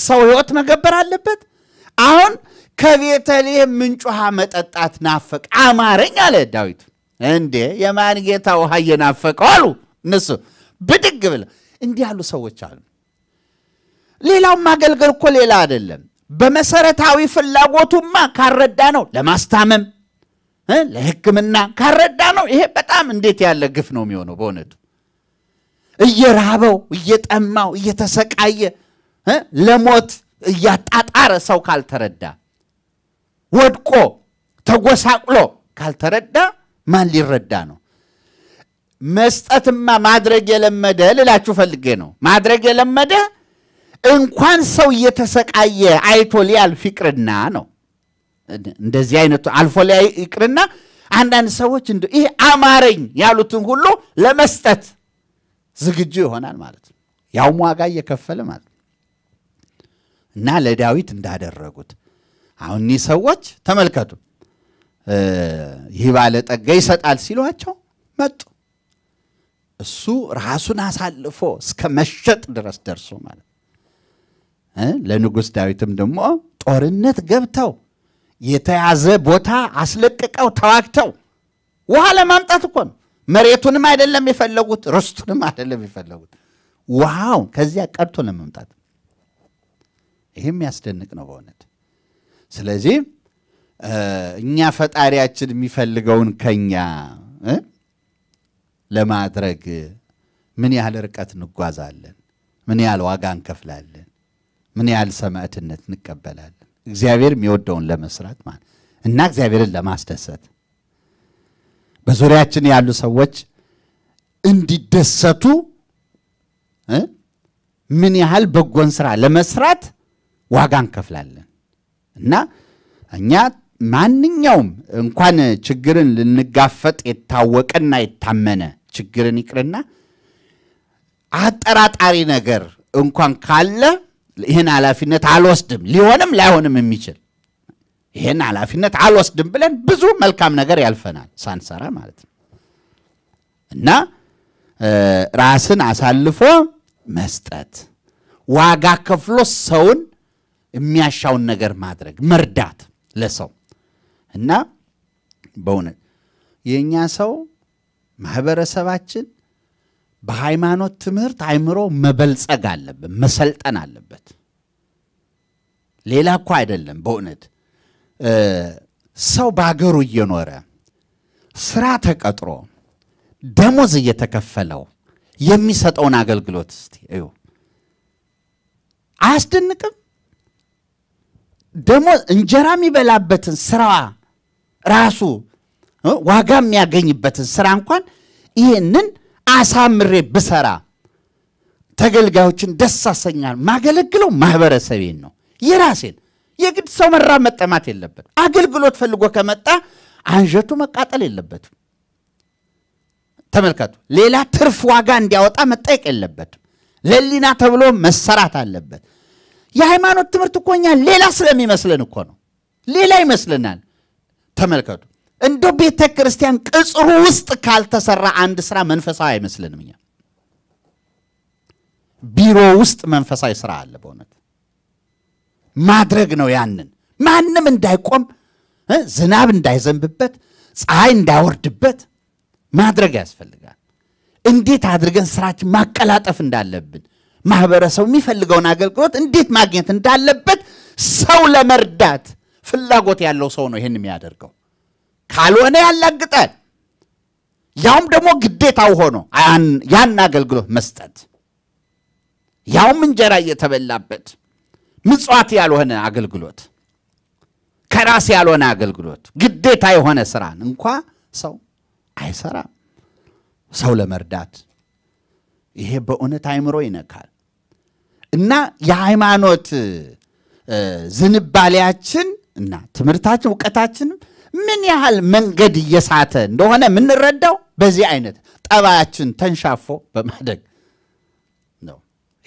ሰው ህይወት መገበር አለበት። አሁን ከቤተልሔም ምንጭ ውሃ መጠጣት ናፈቅ አማረኝ አለ ዳዊት። እንዴ የማን ጌታ ውሃ እየናፈቀው አሉ እነሱ ብድግ ብለ። እንዲህ ያሉ ሰዎች አሉ። ሌላው ማገልገል እኮ ሌላ አይደለም። በመሰረታዊ ፍላጎቱማ ካረዳ ነው ለማስታመም ለሕክምና ካረዳ ነው። ይሄ በጣም እንዴት ያለ ግፍ ነው የሚሆነው በእውነቱ እየራበው እየጠማው እየተሰቃየ ለሞት እያጣጣረ ሰው ካልተረዳ ወድቆ ተጎሳቅሎ ካልተረዳ ማን ሊረዳ ነው? መስጠትማ ማድረግ የለመደ ልላችሁ ፈልጌ ነው። ማድረግ የለመደ እንኳን ሰው እየተሰቃየ አይቶ ሊያልፍ ይቅርና ነው። እንደዚህ አይነቱ አልፎ ላይ ይቅርና አንዳንድ ሰዎች እንደ ይህ አማረኝ ያሉትን ሁሉ ለመስጠት ዝግጁ ይሆናል ማለት ነው። ያውም ዋጋ እየከፈለ ማለት ነው እና ለዳዊት እንዳደረጉት አሁን እኒህ ሰዎች ተመልከቱ፣ ይህ ባለጠጋ ይሰጣል ሲሏቸው መጡ። እሱ ራሱን አሳልፎ እስከ መሸጥ ድረስ ደርሶ ማለት ለንጉሥ ዳዊትም ደግሞ ጦርነት ገብተው የተያዘ ቦታ አስለቅቀው ተዋግተው ውሃ ለማምጣት እኮ ነው። መሬቱንም አይደለም የፈለጉት፣ ርስቱንም አይደለም የፈለጉት፣ ውሃው ከዚያ ቀድቶ ለመምጣት ይህም ያስደንቅ ነው በእውነት። ስለዚህ እኛ ፈጣሪያችን የሚፈልገውን ከኛ ለማድረግ ምን ያህል ርቀት እንጓዛለን? ምን ያህል ዋጋ እንከፍላለን? ምን ያህል ሰማዕትነት እንቀበላለን? እግዚአብሔር የሚወደውን ለመስራት ማለት እና እግዚአብሔርን ለማስደሰት በዙሪያችን ያሉ ሰዎች እንዲደሰቱ ምን ያህል በጎን ስራ ለመስራት ዋጋ እንከፍላለን እና እኛ ማንኛውም እንኳን ችግርን ልንጋፈጥ የታወቀና የታመነ ችግርን ይቅርና አጠራጣሪ ነገር እንኳን ካለ ይህን ኃላፊነት አልወስድም ሊሆንም ላይሆንም የሚችል ይህን ኃላፊነት አልወስድም ብለን ብዙ መልካም ነገር ያልፈናል ሳንሰራ ማለት ነው እና ራስን አሳልፎ መስጠት ዋጋ ከፍሎ ሰውን የሚያሻውን ነገር ማድረግ መርዳት ለሰው እና በእውነት የእኛ ሰው ማህበረሰባችን በሃይማኖት ትምህርት አይምሮ መበልጸግ አለበት፣ መሰልጠን አለበት። ሌላ እኮ አይደለም። በእውነት ሰው በአገሩ እየኖረ ስራ ተቀጥሮ ደሞዝ እየተከፈለው የሚሰጠውን አገልግሎት እስቲ እዩ። አያስደንቅም? ደሞ እንጀራ የሚበላበትን ስራ ራሱ ዋጋ የሚያገኝበትን ስራ እንኳን ይህንን አሳምሬ ብሰራ ተገልጋዮችን ደስ አሰኛል። ማገለግለው ማህበረሰቤን ነው የራሴን። የግድ ሰው መራ መጠማት የለበት። አገልግሎት ፈልጎ ከመጣ አንጀቱ መቃጠል የለበትም። ተመልከቱ። ሌላ ትርፍ ዋጋ እንዲያወጣ መጠየቅ የለበትም። ለሊና ተብሎ መሰራት አለበት። የሃይማኖት ትምህርት እኮ እኛ ሌላ ስለሚመስለን እኮ ነው። ሌላ ይመስልናል። ተመልከቱ። እንደ ቤተ ክርስቲያን ቅጽሩ ውስጥ ካልተሰራ አንድ ስራ መንፈሳዊ አይመስልንም። እኛ ቢሮ ውስጥ መንፈሳዊ ስራ አለ። በእውነት ማድረግ ነው ያንን ማንም እንዳይቆም ዝናብ እንዳይዘንብበት ፀሐይ እንዳይወርድበት ማድረግ ያስፈልጋል። እንዴት አድርገን ስራችን ማቀላጠፍ እንዳለብን ማህበረሰቡ የሚፈልገውን አገልግሎት እንዴት ማግኘት እንዳለበት ሰው ለመርዳት ፍላጎት ያለው ሰው ነው ይህን የሚያደርገው። ካልሆነ ያላግጠን። ያውም ደግሞ ግዴታው ሆኖ ያን አገልግሎት መስጠት ያውም እንጀራ እየተበላበት ምጽዋት ያልሆነ አገልግሎት ከራስ ያልሆነ አገልግሎት ግዴታ የሆነ ስራን እንኳ ሰው አይሰራም። ሰው ለመርዳት ይሄ በእውነት አይምሮ ይነካል እና የሃይማኖት ዝንባሌያችን እና ትምህርታችን እውቀታችንም ምን ያህል መንገድ እየሳተ እንደሆነ የምንረዳው በዚህ አይነት ጠባያችን ተንሻፎ በማደግ ነው።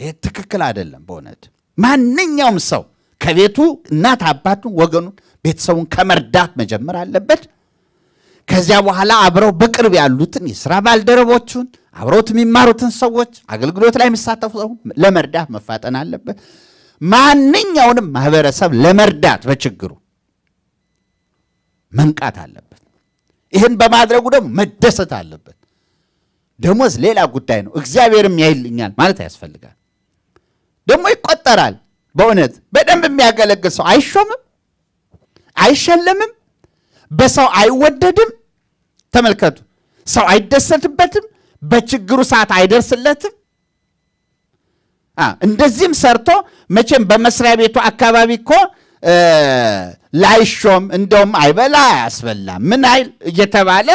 ይህ ትክክል አይደለም። በእውነት ማንኛውም ሰው ከቤቱ እናት አባቱን፣ ወገኑን፣ ቤተሰቡን ከመርዳት መጀመር አለበት። ከዚያ በኋላ አብረው በቅርብ ያሉትን የስራ ባልደረቦቹን አብረውት የሚማሩትን ሰዎች አገልግሎት ላይ የሚሳተፉ ሰው ለመርዳት መፋጠን አለበት። ማንኛውንም ማህበረሰብ ለመርዳት በችግሩ መንቃት አለበት። ይህን በማድረጉ ደግሞ መደሰት አለበት። ደሞዝ ሌላ ጉዳይ ነው። እግዚአብሔርም ያይልኛል ማለት ያስፈልጋል። ደግሞ ይቆጠራል። በእውነት በደንብ የሚያገለግል ሰው አይሾምም፣ አይሸለምም፣ በሰው አይወደድም። ተመልከቱ፣ ሰው አይደሰትበትም፣ በችግሩ ሰዓት አይደርስለትም። እንደዚህም ሰርቶ መቼም በመስሪያ ቤቱ አካባቢ እኮ ላይሾም እንደውም አይበላ አያስበላ ምን አይል እየተባለ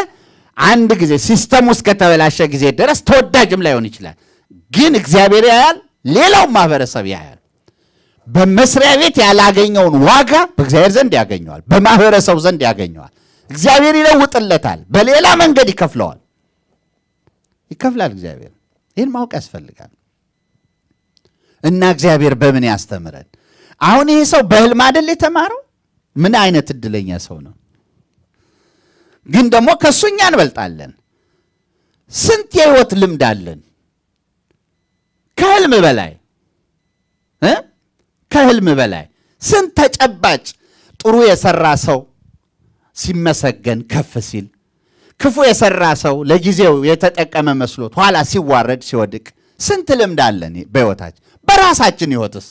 አንድ ጊዜ ውስጥ ከተበላሸ ጊዜ ድረስ ተወዳጅም ላይሆን ይችላል። ግን እግዚአብሔር ያያል፣ ሌላውም ማህበረሰብ ያያል። በመስሪያ ቤት ያላገኘውን ዋጋ በእግዚአብሔር ዘንድ ያገኘዋል፣ በማህበረሰቡ ዘንድ ያገኘዋል። እግዚአብሔር ይለውጥለታል፣ በሌላ መንገድ ይከፍለዋል። ይከፍላል እግዚአብሔር። ይህን ማወቅ ያስፈልጋል እና እግዚአብሔር በምን ያስተምረን? አሁን ይሄ ሰው በህልም አይደል የተማረው? ምን አይነት እድለኛ ሰው ነው! ግን ደግሞ ከእሱ እኛ እንበልጣለን። ስንት የህይወት ልምድ አለን ከህልም በላይ ከህልም በላይ ስንት ተጨባጭ ጥሩ የሰራ ሰው ሲመሰገን ከፍ ሲል፣ ክፉ የሰራ ሰው ለጊዜው የተጠቀመ መስሎት ኋላ ሲዋረድ ሲወድቅ፣ ስንት ልምድ አለን በህይወታችን። በራሳችን ህይወትስ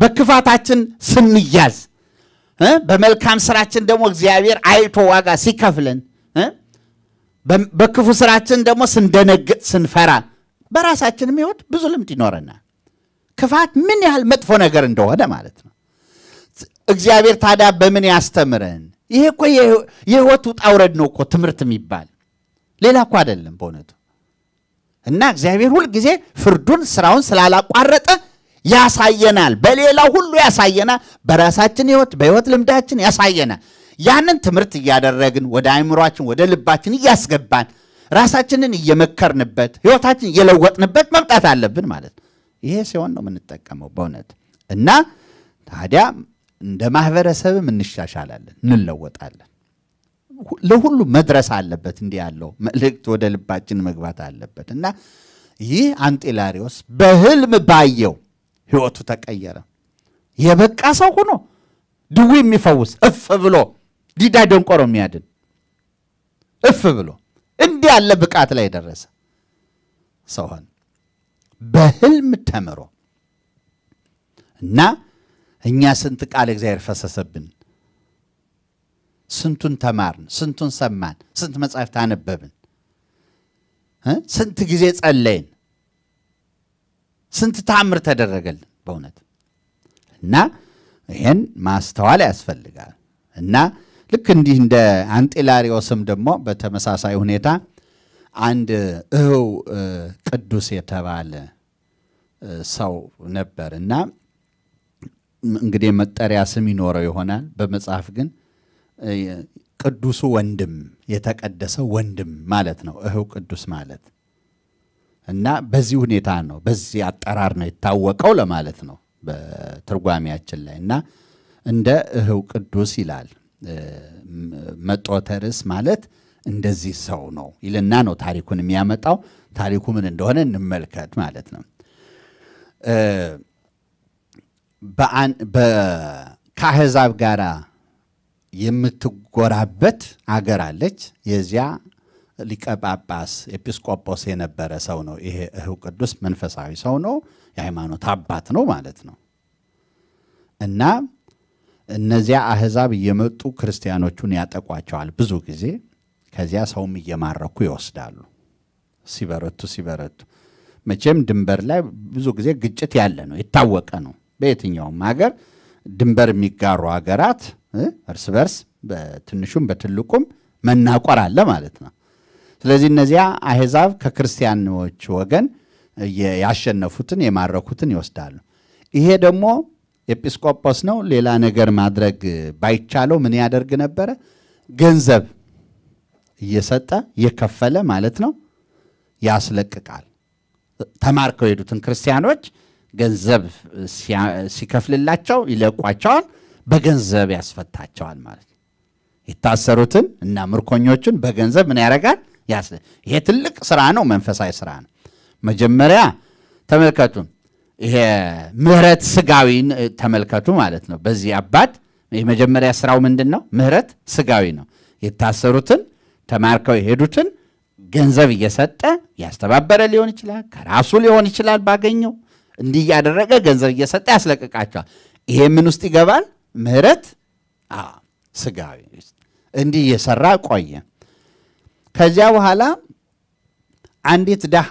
በክፋታችን ስንያዝ በመልካም ስራችን ደግሞ እግዚአብሔር አይቶ ዋጋ ሲከፍልን በክፉ ስራችን ደግሞ ስንደነግጥ ስንፈራ በራሳችን ህይወት ብዙ ልምድ ይኖረናል ክፋት ምን ያህል መጥፎ ነገር እንደሆነ ማለት ነው እግዚአብሔር ታዲያ በምን ያስተምረን ይሄ እኮ የህይወት ውጣ ውረድ ነው እኮ ትምህርት የሚባል ሌላ እኮ አይደለም በእውነቱ እና እግዚአብሔር ሁልጊዜ ፍርዱን ስራውን ስላላቋረጠ ያሳየናል። በሌላው ሁሉ ያሳየናል። በራሳችን ህይወት፣ በህይወት ልምዳችን ያሳየናል። ያንን ትምህርት እያደረግን ወደ አይምሯችን፣ ወደ ልባችን እያስገባን ራሳችንን እየመከርንበት ህይወታችን እየለወጥንበት መምጣት አለብን ማለት ነው። ይሄ ሲሆን ነው የምንጠቀመው በእውነት እና ታዲያ እንደ ማህበረሰብም እንሻሻላለን፣ እንለወጣለን። ለሁሉ መድረስ አለበት። እንዲህ ያለው መልእክት ወደ ልባችን መግባት አለበት እና ይህ አንጢላሪዎስ በህልም ባየው ህይወቱ ተቀየረ። የበቃ ሰው ሆኖ ድዊ የሚፈውስ እፍ ብሎ ዲዳ ደንቆሮ የሚያድን እፍ ብሎ እንዲህ ያለ ብቃት ላይ ደረሰ ሰው ሆነ። በህልም ተምሮ እና እኛ ስንት ቃል እግዚአብሔር ፈሰሰብን። ስንቱን ተማርን፣ ስንቱን ሰማን፣ ስንት መጽሐፍት አነበብን? ስንት ጊዜ ጸለይን። ስንት ታምር ተደረገልን በእውነት እና ይህን ማስተዋል ያስፈልጋል እና ልክ እንዲህ እንደ አንጢላሪዮስም ደግሞ በተመሳሳይ ሁኔታ አንድ እህው ቅዱስ የተባለ ሰው ነበር እና እንግዲህ መጠሪያ ስም ይኖረው ይሆናል። በመጽሐፍ ግን ቅዱሱ ወንድም፣ የተቀደሰ ወንድም ማለት ነው። እህው ቅዱስ ማለት እና በዚህ ሁኔታ ነው በዚህ አጠራር ነው የታወቀው ለማለት ነው በትርጓሚያችን ላይ እና እንደ እህው ቅዱስ ይላል መጦተርስ ማለት እንደዚህ ሰው ነው ይልና ነው ታሪኩን የሚያመጣው። ታሪኩ ምን እንደሆነ እንመልከት ማለት ነው። ከአሕዛብ ጋር የምትጎራበት አገር አለች። የዚያ ሊቀ ጳጳስ ኤጲስቆጶስ የነበረ ሰው ነው። ይሄ እህው ቅዱስ መንፈሳዊ ሰው ነው፣ የሃይማኖት አባት ነው ማለት ነው። እና እነዚያ አህዛብ እየመጡ ክርስቲያኖቹን ያጠቋቸዋል ብዙ ጊዜ። ከዚያ ሰውም እየማረኩ ይወስዳሉ። ሲበረቱ ሲበረቱ መቼም ድንበር ላይ ብዙ ጊዜ ግጭት ያለ ነው፣ የታወቀ ነው። በየትኛውም ሀገር ድንበር የሚጋሩ ሀገራት እርስ በርስ በትንሹም በትልቁም መናቆር አለ ማለት ነው። ስለዚህ እነዚያ አሕዛብ ከክርስቲያኖች ወገን ያሸነፉትን የማረኩትን ይወስዳሉ። ይሄ ደግሞ ኤጲስቆጶስ ነው። ሌላ ነገር ማድረግ ባይቻለው ምን ያደርግ ነበረ? ገንዘብ እየሰጠ እየከፈለ ማለት ነው ያስለቅቃል። ተማርከው የሄዱትን ክርስቲያኖች ገንዘብ ሲከፍልላቸው ይለቋቸዋል፣ በገንዘብ ያስፈታቸዋል ማለት ነው። የታሰሩትን እና ምርኮኞቹን በገንዘብ ምን ያደርጋል? ይሄ ትልቅ ስራ ነው፣ መንፈሳዊ ስራ ነው። መጀመሪያ ተመልከቱ፣ ይሄ ምህረት ስጋዊ ተመልከቱ ማለት ነው። በዚህ አባት የመጀመሪያ ስራው ምንድን ነው? ምህረት ስጋዊ ነው። የታሰሩትን ተማርከው የሄዱትን ገንዘብ እየሰጠ ያስተባበረ ሊሆን ይችላል፣ ከራሱ ሊሆን ይችላል። ባገኘው እንዲህ እያደረገ ገንዘብ እየሰጠ ያስለቅቃቸዋል። ይሄ ምን ውስጥ ይገባል? ምህረት ስጋዊ እንዲህ እየሰራ ቆየ። ከዚያ በኋላ አንዲት ደሃ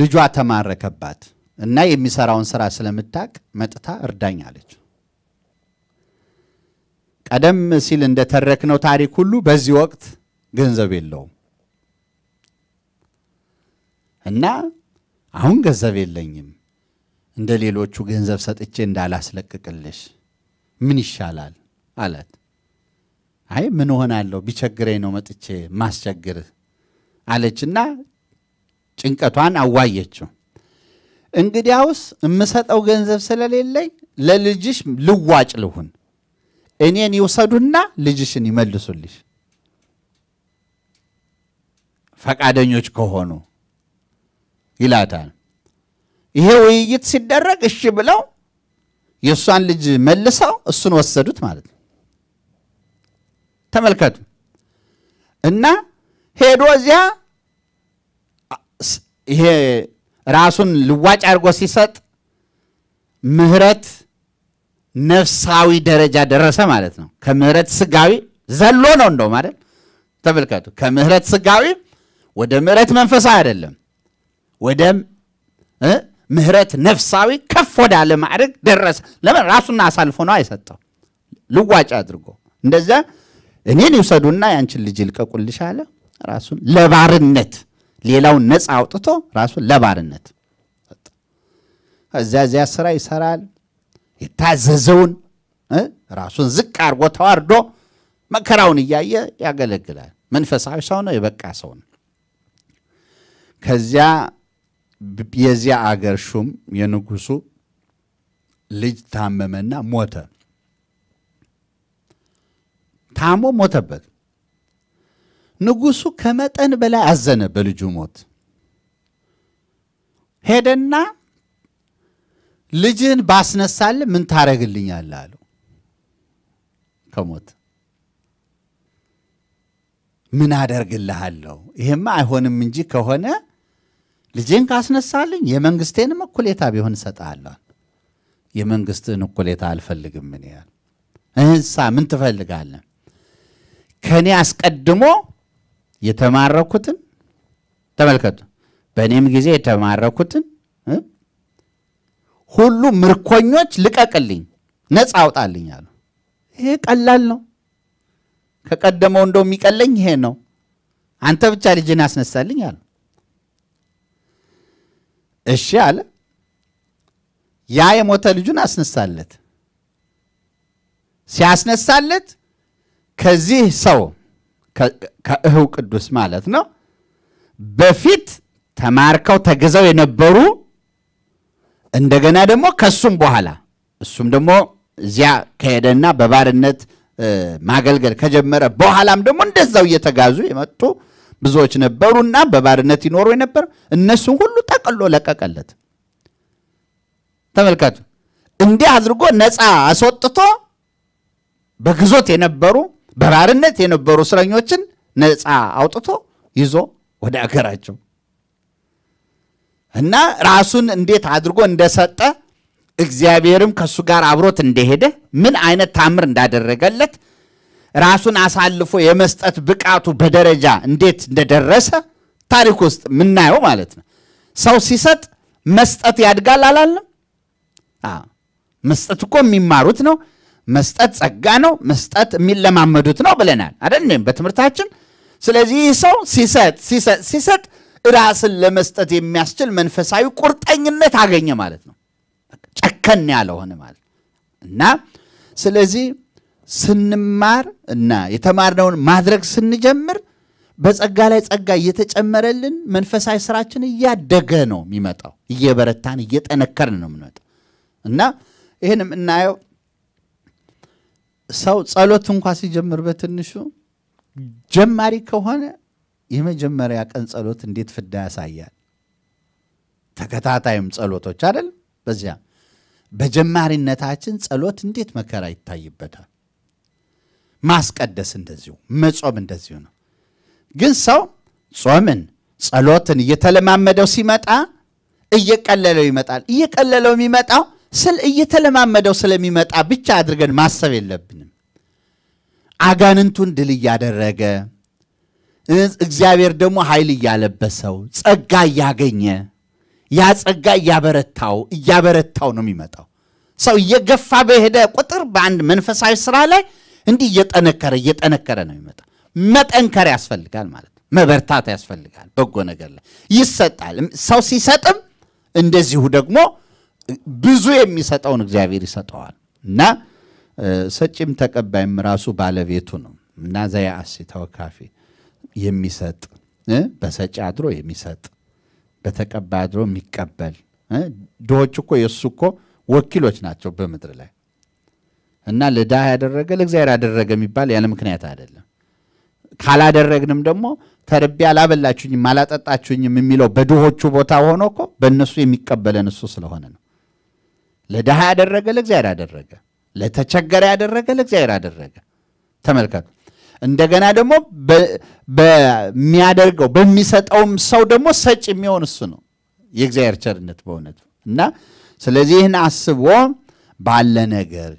ልጇ ተማረከባት እና የሚሰራውን ስራ ስለምታቅ መጥታ እርዳኝ አለች። ቀደም ሲል እንደተረክነው ታሪክ ሁሉ በዚህ ወቅት ገንዘብ የለውም እና አሁን ገንዘብ የለኝም፣ እንደ ሌሎቹ ገንዘብ ሰጥቼ እንዳላስለቅቅልሽ ምን ይሻላል አላት። አይ ምን ሆናለሁ ቢቸግረኝ ነው መጥቼ ማስቸግር አለችና ጭንቀቷን አዋየችው። እንግዲያውስ የምሰጠው ገንዘብ ስለሌለኝ ለልጅሽ ልዋጭ ልሁን፣ እኔን ይውሰዱና ልጅሽን ይመልሱልሽ ፈቃደኞች ከሆኑ ይላታል። ይሄ ውይይት ሲደረግ እሺ ብለው የእሷን ልጅ መልሰው እሱን ወሰዱት ማለት ነው። ተመልከቱ። እና ሄዶ እዚያ ይሄ ራሱን ልዋጭ አድርጎ ሲሰጥ ምህረት ነፍሳዊ ደረጃ ደረሰ ማለት ነው። ከምህረት ስጋዊ ዘሎ ነው እንደው ማለት ተመልከቱ። ከምህረት ስጋዊ ወደ ምህረት መንፈሳዊ አይደለም፣ ወደ ምህረት ነፍሳዊ ከፍ ወዳለ ማዕረግ ደረሰ። ለምን ራሱን አሳልፎ ነው አይሰጠው ልዋጭ አድርጎ እንደዚያ እኔን ይውሰዱና ያንችን ልጅ ይልቀቁልሽ አለ። ራሱን ለባርነት ሌላውን ነፃ አውጥቶ ራሱን ለባርነት እዚያ እዚያ ስራ ይሰራል። የታዘዘውን ራሱን ዝቅ አድርጎ ተዋርዶ መከራውን እያየ ያገለግላል። መንፈሳዊ ሰው ነው፣ የበቃ ሰው ነው። ከዚያ የዚያ አገር ሹም የንጉሱ ልጅ ታመመና ሞተ። ታሞ ሞተበት። ንጉሱ ከመጠን በላይ አዘነ በልጁ ሞት። ሄደና ልጅህን ባስነሳል ምን ታረግልኛል አለው። ከሞት ምን አደርግልሃለሁ? ይሄማ አይሆንም እንጂ ከሆነ ልጄን ካስነሳልኝ የመንግስቴንም እኩሌታ ቢሆን እሰጥሃለሁ። የመንግስትን እኩሌታ አልፈልግም። ምን ያል እንሳ ምን ትፈልጋለን? ከእኔ አስቀድሞ የተማረኩትን ተመልከቱ፣ በእኔም ጊዜ የተማረኩትን ሁሉ ምርኮኞች ልቀቅልኝ፣ ነፃ አውጣልኝ አሉ። ይሄ ቀላል ነው። ከቀደመው እንደው የሚቀለኝ ይሄ ነው። አንተ ብቻ ልጅን አስነሳልኝ አሉ። እሺ አለ። ያ የሞተ ልጁን አስነሳለት። ሲያስነሳለት ከዚህ ሰው ከእህው ቅዱስ ማለት ነው በፊት ተማርከው ተገዘው የነበሩ እንደገና ደግሞ ከሱም በኋላ እሱም ደግሞ እዚያ ከሄደና በባርነት ማገልገል ከጀመረ በኋላም ደግሞ እንደዛው እየተጋዙ የመጡ ብዙዎች ነበሩና በባርነት ይኖሩ የነበር እነሱን ሁሉ ጠቅሎ ለቀቀለት። ተመልከቱ። እንዲህ አድርጎ ነፃ አስወጥቶ በግዞት የነበሩ በባርነት የነበሩ እስረኞችን ነፃ አውጥቶ ይዞ ወደ አገራቸው እና ራሱን እንዴት አድርጎ እንደሰጠ እግዚአብሔርም ከእሱ ጋር አብሮት እንደሄደ ምን አይነት ታምር እንዳደረገለት ራሱን አሳልፎ የመስጠት ብቃቱ በደረጃ እንዴት እንደደረሰ ታሪክ ውስጥ የምናየው ማለት ነው። ሰው ሲሰጥ መስጠት ያድጋል አላለም? መስጠት እኮ የሚማሩት ነው። መስጠት ጸጋ ነው። መስጠት የሚለማመዱት ነው ብለናል አደንም በትምህርታችን። ስለዚህ ይህ ሰው ሲሰጥ ሲሰጥ ሲሰጥ ራስን ለመስጠት የሚያስችል መንፈሳዊ ቁርጠኝነት አገኘ ማለት ነው። ጨከን ያለ ሆነ ማለት እና ስለዚህ ስንማር እና የተማርነውን ማድረግ ስንጀምር በጸጋ ላይ ጸጋ እየተጨመረልን መንፈሳዊ ስራችን እያደገ ነው የሚመጣው። እየበረታን እየጠነከርን ነው የምንመጣው እና ይህንም እናየው። ሰው ጸሎት እንኳ ሲጀምር በትንሹ ጀማሪ ከሆነ የመጀመሪያ ቀን ጸሎት እንዴት ፍዳ ያሳያል። ተከታታይም ጸሎቶች አይደል? በዚያ በጀማሪነታችን ጸሎት እንዴት መከራ ይታይበታል። ማስቀደስ እንደዚሁ፣ መጾም እንደዚሁ ነው። ግን ሰው ጾምን፣ ጸሎትን እየተለማመደው ሲመጣ እየቀለለው ይመጣል። እየቀለለው የሚመጣው እየተለማመደው ስለሚመጣ ብቻ አድርገን ማሰብ የለብንም። አጋንንቱን ድል እያደረገ እግዚአብሔር ደግሞ ኃይል እያለበሰው ጸጋ እያገኘ ያ ጸጋ እያበረታው እያበረታው ነው የሚመጣው። ሰው እየገፋ በሄደ ቁጥር በአንድ መንፈሳዊ ስራ ላይ እንዲህ እየጠነከረ እየጠነከረ ነው የሚመጣ። መጠንከር ያስፈልጋል ማለት ነው። መበርታት ያስፈልጋል። በጎ ነገር ላይ ይሰጣል። ሰው ሲሰጥም እንደዚሁ ደግሞ ብዙ የሚሰጠውን እግዚአብሔር ይሰጠዋል እና ሰጪም ተቀባይም ራሱ ባለቤቱ ነው እና ዘያአሲ ተወካፊ የሚሰጥ በሰጪ አድሮ የሚሰጥ በተቀባይ አድሮ የሚቀበል ድሆች እኮ የእሱ እኮ ወኪሎች ናቸው በምድር ላይ እና ለድሃ ያደረገ ለእግዚአብሔር ያደረገ የሚባል ያለ ምክንያት አይደለም ካላደረግንም ደግሞ ተርቤ አላበላችሁኝም አላጠጣችሁኝም የሚለው በድሆቹ ቦታ ሆኖ እኮ በእነሱ የሚቀበለን እሱ ስለሆነ ነው ለድሃ ያደረገ ለእግዚአብሔር አደረገ። ለተቸገረ ያደረገ ለእግዚአብሔር አደረገ። ተመልከቱ። እንደገና ደግሞ በሚያደርገው በሚሰጠውም ሰው ደግሞ ሰጭ የሚሆን እሱ ነው። የእግዚአብሔር ቸርነት በእውነቱ እና ስለዚህ ይህን አስቦ ባለ ነገር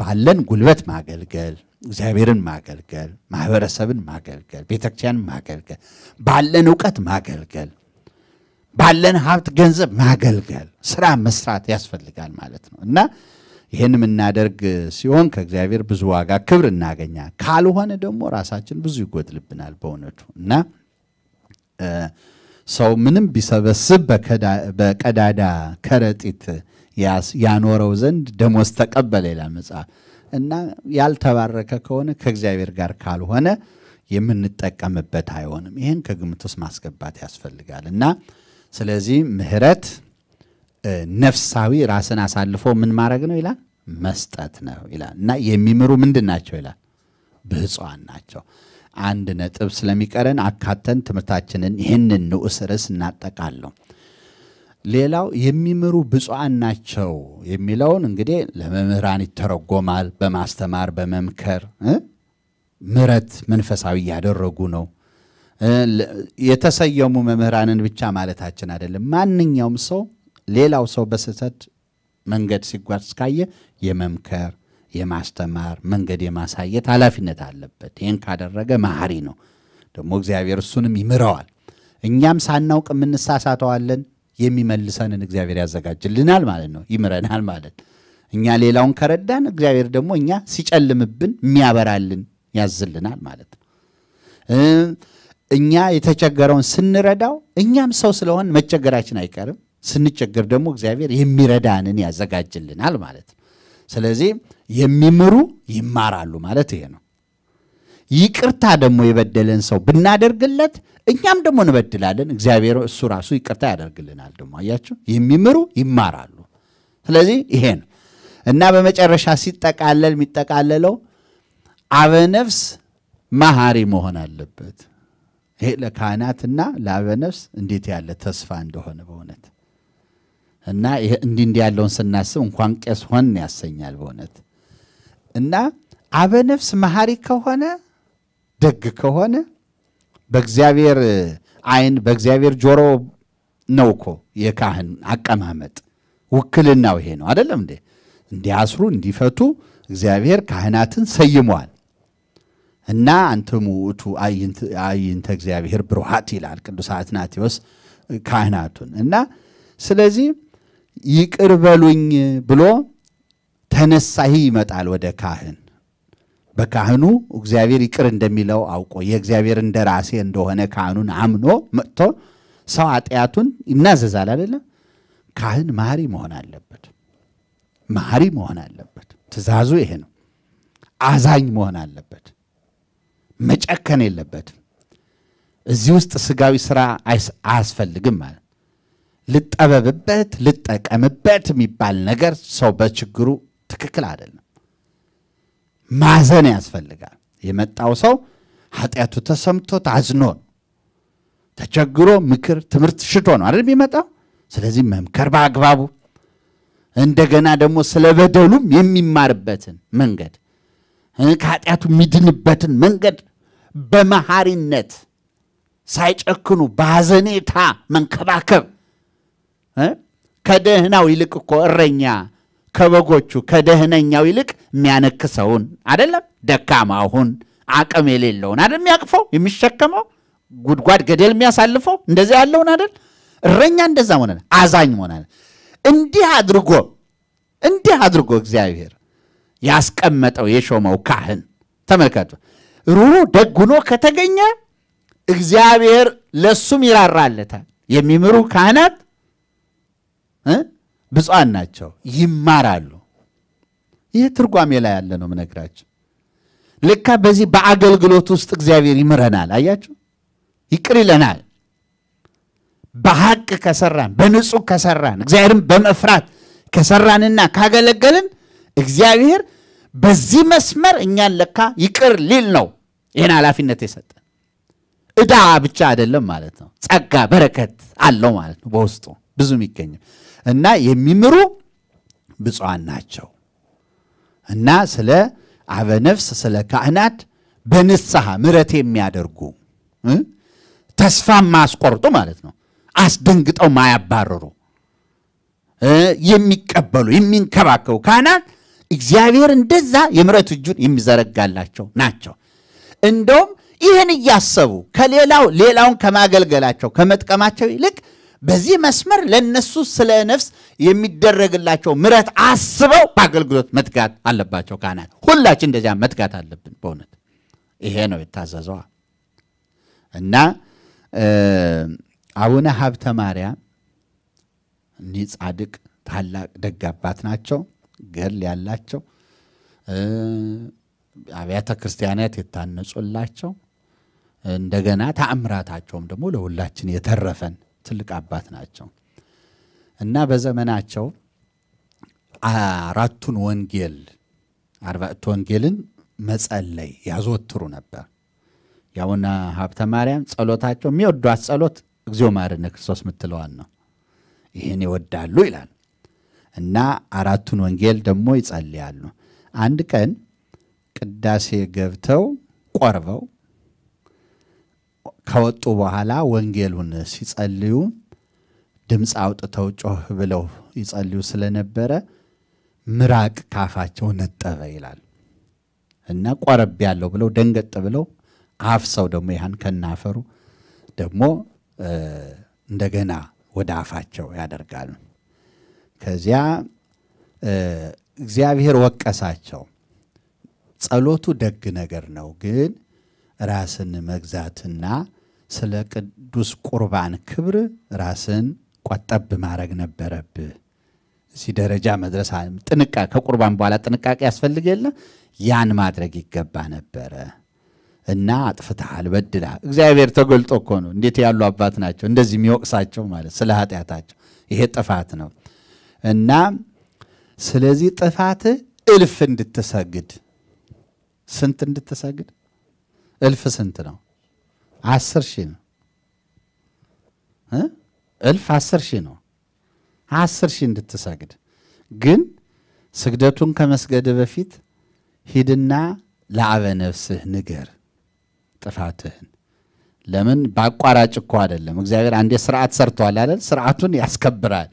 ባለን ጉልበት ማገልገል፣ እግዚአብሔርን ማገልገል፣ ማህበረሰብን ማገልገል፣ ቤተክርስቲያንን ማገልገል፣ ባለን እውቀት ማገልገል ባለን ሀብት ገንዘብ ማገልገል ስራ መስራት ያስፈልጋል ማለት ነው እና ይህን የምናደርግ ሲሆን ከእግዚአብሔር ብዙ ዋጋ ክብር እናገኛል። ካልሆነ ደግሞ ራሳችን ብዙ ይጎድልብናል በእውነቱ እና ሰው ምንም ቢሰበስብ በቀዳዳ ከረጢት ያኖረው ዘንድ ደሞዝ ተቀበለ ይላል መጽሐፍ እና ያልተባረከ ከሆነ ከእግዚአብሔር ጋር ካልሆነ የምንጠቀምበት አይሆንም። ይህን ከግምት ውስጥ ማስገባት ያስፈልጋል እና ስለዚህ ምህረት ነፍሳዊ ራስን አሳልፎ ምን ማድረግ ነው ይላል መስጠት ነው ይላል እና የሚምሩ ምንድን ናቸው ይላል ብፁዓን ናቸው አንድ ነጥብ ስለሚቀረን አካተን ትምህርታችንን ይህንን ንዑስ ርዕስ እናጠቃለሁ ሌላው የሚምሩ ብፁዓን ናቸው የሚለውን እንግዲህ ለመምህራን ይተረጎማል በማስተማር በመምከር ምረት መንፈሳዊ እያደረጉ ነው የተሰየሙ መምህራንን ብቻ ማለታችን አይደለም። ማንኛውም ሰው ሌላው ሰው በስህተት መንገድ ሲጓዝ እስካየ የመምከር የማስተማር መንገድ የማሳየት ኃላፊነት አለበት። ይህን ካደረገ መሐሪ ነው፣ ደግሞ እግዚአብሔር እሱንም ይምረዋል። እኛም ሳናውቅ የምንሳሳተዋለን፣ የሚመልሰንን እግዚአብሔር ያዘጋጅልናል ማለት ነው፣ ይምረናል ማለት እኛ ሌላውን ከረዳን እግዚአብሔር ደግሞ እኛ ሲጨልምብን የሚያበራልን ያዝልናል ማለት ነው። እኛ የተቸገረውን ስንረዳው እኛም ሰው ስለሆን መቸገራችን አይቀርም። ስንቸገር ደግሞ እግዚአብሔር የሚረዳንን ያዘጋጅልናል ማለት ነው። ስለዚህ የሚምሩ ይማራሉ ማለት ይሄ ነው። ይቅርታ ደግሞ የበደለን ሰው ብናደርግለት እኛም ደግሞ እንበድላለን፣ እግዚአብሔር እሱ ራሱ ይቅርታ ያደርግልናል። ደግሞ አያችሁ የሚምሩ ይማራሉ። ስለዚህ ይሄ ነው እና በመጨረሻ ሲጠቃለል የሚጠቃለለው አበነፍስ ነፍስ መሐሪ መሆን አለበት። ይሄ ለካህናትና ለአበ ነፍስ እንዴት ያለ ተስፋ እንደሆነ በእውነት እና እንዲህ እንዲህ ያለውን ስናስብ እንኳን ቄስ ሆን ያሰኛል በእውነት እና አበ ነፍስ መሐሪ ከሆነ ደግ ከሆነ በእግዚአብሔር አይን በእግዚአብሔር ጆሮ ነው እኮ የካህን አቀማመጥ ውክልናው ይሄ ነው አደለም እንዴ እንዲያስሩ እንዲፈቱ እግዚአብሔር ካህናትን ሰይሟል እና አንትሙ ውእቱ አዕይንተ እግዚአብሔር ብሩሃት ይላል ቅዱስ አትናቴዎስ ካህናቱን እና ስለዚህ ይቅርበሉኝ ብሎ ተነሳሂ ይመጣል ወደ ካህን በካህኑ እግዚአብሔር ይቅር እንደሚለው አውቆ የእግዚአብሔር እንደራሴ እንደሆነ ካህኑን አምኖ መጥቶ ሰው አጥያቱን ይናዘዛል አይደለም ካህን መሐሪ መሆን አለበት መሐሪ መሆን አለበት ትእዛዙ ይሄ ነው አዛኝ መሆን አለበት መጨከን የለበትም። እዚህ ውስጥ ስጋዊ ስራ አያስፈልግም ማለት ልጠበብበት፣ ልጠቀምበት የሚባል ነገር ሰው በችግሩ ትክክል አይደለም። ማዘን ያስፈልጋል። የመጣው ሰው ኃጢአቱ ተሰምቶት አዝኖ ተቸግሮ ምክር፣ ትምህርት ሽቶ ነው አይደል የሚመጣው። ስለዚህ መምከር በአግባቡ እንደገና ደግሞ ስለ በደሉም የሚማርበትን መንገድ ከኃጢአቱ የሚድንበትን መንገድ በመሐሪነት ሳይጨክኑ በሐዘኔታ መንከባከብ ከደህናው ይልቅ እኮ እረኛ ከበጎቹ ከደህነኛው ይልቅ የሚያነክሰውን አይደለም፣ ደካማሁን አቅም የሌለውን አደ የሚያቅፈው የሚሸከመው ጉድጓድ ገደል የሚያሳልፈው እንደዚ ያለውን አደል እረኛ እንደዛ ሆነ አዛኝ ሆነ። እንዲህ አድርጎ እንዲህ አድርጎ እግዚአብሔር ያስቀመጠው የሾመው ካህን ተመልከቱ። ሩሩ ደግ ሆኖ ከተገኘ እግዚአብሔር ለሱም ይራራለታል። የሚምሩ ካህናት ብፁዓን ናቸው፣ ይማራሉ። ይህ ትርጓሜ ላይ ያለ ነው ምነግራቸው። ልካ በዚህ በአገልግሎት ውስጥ እግዚአብሔር ይምረናል። አያችሁ፣ ይቅር ይለናል። በሐቅ ከሰራን፣ በንጹህ ከሰራን፣ እግዚአብሔርን በመፍራት ከሰራንና ካገለገልን እግዚአብሔር በዚህ መስመር እኛን ለካ ይቅር ሊል ነው። ይህን ኃላፊነት የሰጠ እዳ ብቻ አይደለም ማለት ነው። ጸጋ በረከት አለው ማለት ነው። በውስጡ ብዙ የሚገኝም እና የሚምሩ ብፁዓን ናቸው እና ስለ አበ ነፍስ ስለ ካህናት በንስሐ ምረት የሚያደርጉ ተስፋ ማስቆርጡ ማለት ነው። አስደንግጠው ማያባረሩ የሚቀበሉ የሚንከባከቡ ካህናት እግዚአብሔር እንደዛ የምረት እጁን የሚዘረጋላቸው ናቸው። እንደውም ይህን እያሰቡ ከሌላው ሌላውን ከማገልገላቸው ከመጥቀማቸው ይልቅ በዚህ መስመር ለነሱ ስለ ነፍስ የሚደረግላቸው ምረት አስበው በአገልግሎት መትጋት አለባቸው ካህናት። ሁላችን እንደዚያ መትጋት አለብን። በእውነት ይሄ ነው የታዘዘዋ እና አቡነ ሀብተ ማርያም እኒህ ጻድቅ ታላቅ ደግ አባት ናቸው። ገድል ያላቸው አብያተ ክርስቲያናት የታነጹላቸው እንደገና ተአምራታቸውም ደግሞ ለሁላችን የተረፈን ትልቅ አባት ናቸው እና በዘመናቸው አራቱን ወንጌል አርባዕቱ ወንጌልን መጸለይ ያዘወትሩ ነበር። የአቡነ ሀብተ ማርያም ጸሎታቸው የሚወዷት ጸሎት እግዚኦ መሐረነ ክርስቶስ የምትለዋን ነው። ይህን ይወዳሉ ይላል እና አራቱን ወንጌል ደግሞ ይጸልያሉ። አንድ ቀን ቅዳሴ ገብተው ቆርበው ከወጡ በኋላ ወንጌሉን ሲጸልዩ ድምፅ አውጥተው ጮህ ብለው ይጸልዩ ስለነበረ ምራቅ ካፋቸው ነጠበ ይላል እና ቆረብ ያለው ብለው ደንገጥ ብለው አፍሰው ደግሞ ያህን ከናፈሩ ደግሞ እንደገና ወደ አፋቸው ያደርጋሉ። ከዚያ እግዚአብሔር ወቀሳቸው። ጸሎቱ ደግ ነገር ነው፣ ግን ራስን መግዛትና ስለ ቅዱስ ቁርባን ክብር ራስን ቆጠብ ማድረግ ነበረብህ። እዚህ ደረጃ መድረስ ጥንቃ ከቁርባን በኋላ ጥንቃቄ ያስፈልግ የለ ያን ማድረግ ይገባ ነበረ እና አጥፍተሃል፣ በድላ እግዚአብሔር ተገልጦ እኮ ነው። እንዴት ያሉ አባት ናቸው እንደዚህ የሚወቅሳቸው ማለት ስለ ኃጢአታቸው። ይሄ ጥፋት ነው እና ስለዚህ ጥፋት እልፍ እንድትሰግድ ስንት እንድትሰግድ እልፍ ስንት ነው? አስር ሺህ ነው። እልፍ አስር ሺህ ነው። አስር ሺህ እንድትሰግድ ግን ስግደቱን ከመስገድ በፊት ሂድና ለአበ ነፍስህ ንገር ጥፋትህን። ለምን በአቋራጭ እኮ አይደለም። እግዚአብሔር አንዴ ስርዓት ሰርቷል አይደል? ስርዓቱን ያስከብራል።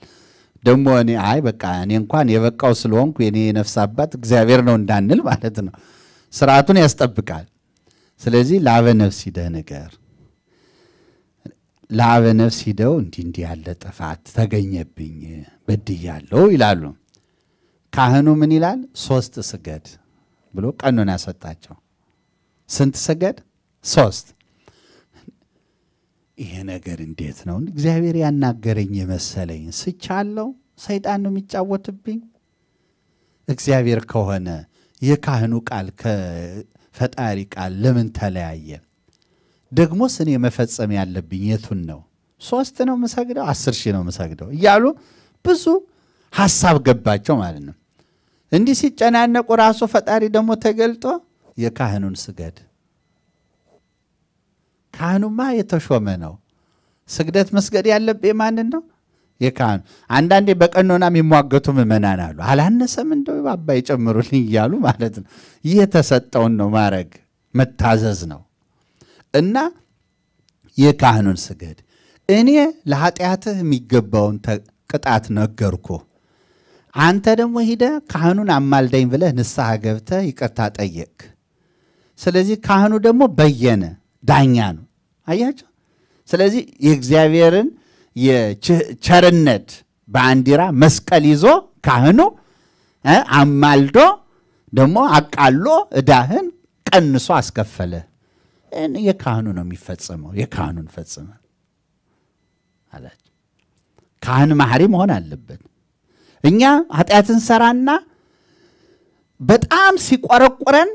ደግሞ እኔ አይ በቃ እኔ እንኳን የበቃው ስለሆንኩ የኔ የነፍስ አባት እግዚአብሔር ነው እንዳንል ማለት ነው። ስርዓቱን ያስጠብቃል። ስለዚህ ለአበ ነፍስ ሂደህ ንገር፣ ለአበ ነፍስ ሂደው እንዲህ እንዲህ ያለ ጥፋት ተገኘብኝ በድያለሁ ይላሉ። ካህኑ ምን ይላል? ሶስት ስገድ ብሎ ቀኑን ያሰጣቸው። ስንት ስገድ? ሶስት። ይሄ ነገር እንዴት ነው? እግዚአብሔር ያናገረኝ የመሰለኝ ስቻለው፣ ሰይጣን ነው የሚጫወትብኝ። እግዚአብሔር ከሆነ የካህኑ ቃል ከፈጣሪ ቃል ለምን ተለያየ? ደግሞስ እኔ መፈጸም ያለብኝ የቱን ነው? ሶስት ነው መሰግደው፣ አስር ሺህ ነው ምሰግደው? እያሉ ብዙ ሀሳብ ገባቸው ማለት ነው። እንዲህ ሲጨናነቁ ራሱ ፈጣሪ ደግሞ ተገልጦ የካህኑን ስገድ። ካህኑማ የተሾመ ነው። ስግደት መስገድ ያለብኝ ማንን ነው? የካህኑ አንዳንዴ በቀኖና የሚሟገቱ ምእመናን አሉ። አላነሰም እንደ አባ ጨምሩልኝ እያሉ ማለት ነው። ይህ የተሰጠውን ነው ማድረግ መታዘዝ ነው እና የካህኑን ስገድ። እኔ ለኃጢአትህ የሚገባውን ቅጣት ነገርኩ፣ አንተ ደግሞ ሂደ ካህኑን አማልዳኝ ብለህ ንስሐ ገብተ ይቅርታ ጠየቅ። ስለዚህ ካህኑ ደግሞ በየነ ዳኛ ነው። አያቸው። ስለዚህ የእግዚአብሔርን የቸርነት ባንዲራ መስቀል ይዞ ካህኑ አማልዶ ደግሞ አቃሎ እዳህን ቀንሶ አስከፈለ። የካህኑ ነው የሚፈጸመው። የካህኑን ፈጽመ አላቸው። ካህን ማህሪ መሆን አለበት። እኛ ኃጢአትን ሰራና በጣም ሲቆረቁረን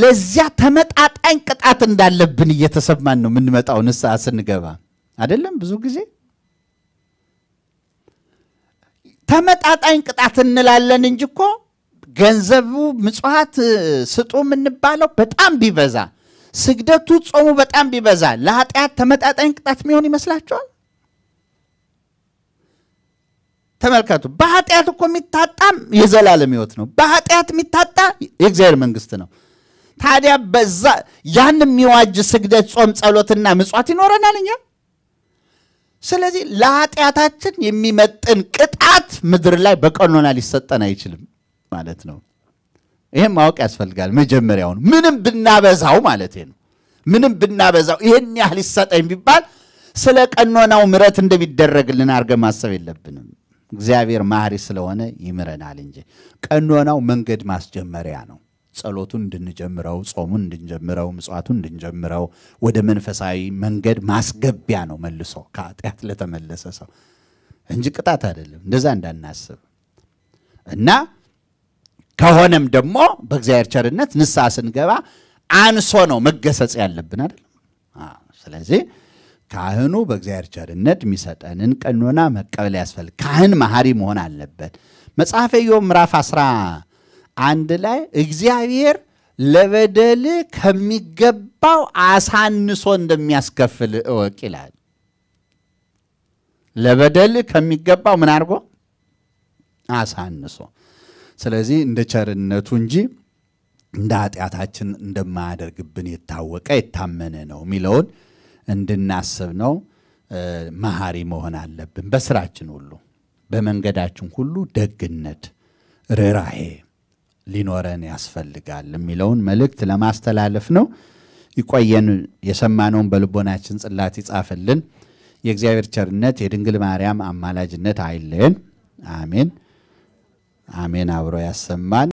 ለዚያ ተመጣጣኝ ቅጣት እንዳለብን እየተሰማን ነው የምንመጣው ንስሐ ስንገባ አይደለም ብዙ ጊዜ ተመጣጣኝ ቅጣት እንላለን እንጂ እኮ ገንዘቡ ምጽዋት ስጡ የምንባለው በጣም ቢበዛ ስግደቱ፣ ጾሙ በጣም ቢበዛ ለኃጢአት ተመጣጣኝ ቅጣት የሚሆን ይመስላችኋል? ተመልከቱ። በኃጢአት እኮ የሚታጣም የዘላለም ሕይወት ነው። በኃጢአት የሚታጣ የእግዚአብሔር መንግስት ነው። ታዲያ በዛ ያን የሚዋጅ ስግደት፣ ጾም፣ ጸሎትና ምጽዋት ይኖረናል እኛ ስለዚህ ለኃጢአታችን የሚመጥን ቅጣት ምድር ላይ በቀኖና ሊሰጠን አይችልም ማለት ነው። ይህም ማወቅ ያስፈልጋል። መጀመሪያውን ምንም ብናበዛው ማለት ነው። ምንም ብናበዛው ይህን ያህል ይሰጠኝ ቢባል ስለ ቀኖናው ምረት እንደሚደረግልን አድርገን ማሰብ የለብንም። እግዚአብሔር ማህሪ ስለሆነ ይምረናል እንጂ ቀኖናው መንገድ ማስጀመሪያ ነው። ጸሎቱን እንድንጀምረው፣ ጾሙን እንድንጀምረው፣ ምጽዋቱን እንድንጀምረው ወደ መንፈሳዊ መንገድ ማስገቢያ ነው መልሶ ከኃጢአት ለተመለሰ ሰው እንጂ ቅጣት አይደለም። እንደዛ እንዳናስብ እና ከሆነም ደግሞ በእግዚአብሔር ቸርነት ንስሐ ስንገባ አንሶ ነው መገሰጽ ያለብን አይደለም። ስለዚህ ካህኑ በእግዚአብሔር ቸርነት የሚሰጠንን ቀኖና መቀበል ያስፈልግ። ካህን መሐሪ መሆን አለበት። መጽሐፈ ኢዮብ ምዕራፍ አንድ ላይ እግዚአብሔር ለበደል ከሚገባው አሳንሶ እንደሚያስከፍል እወቅ ይላል። ለበደል ከሚገባው ምን አድርጎ አሳንሶ። ስለዚህ እንደ ቸርነቱ እንጂ እንደ ኃጢአታችን እንደማያደርግብን የታወቀ የታመነ ነው የሚለውን እንድናስብ ነው። መሐሪ መሆን አለብን። በስራችን ሁሉ፣ በመንገዳችን ሁሉ ደግነት፣ ርኅራሄ ሊኖረን ያስፈልጋል የሚለውን መልእክት ለማስተላለፍ ነው። ይቆየን። የሰማነውን በልቦናችን ጽላት ይጻፍልን። የእግዚአብሔር ቸርነት የድንግል ማርያም አማላጅነት አይለየን። አሜን አሜን። አብሮ ያሰማን።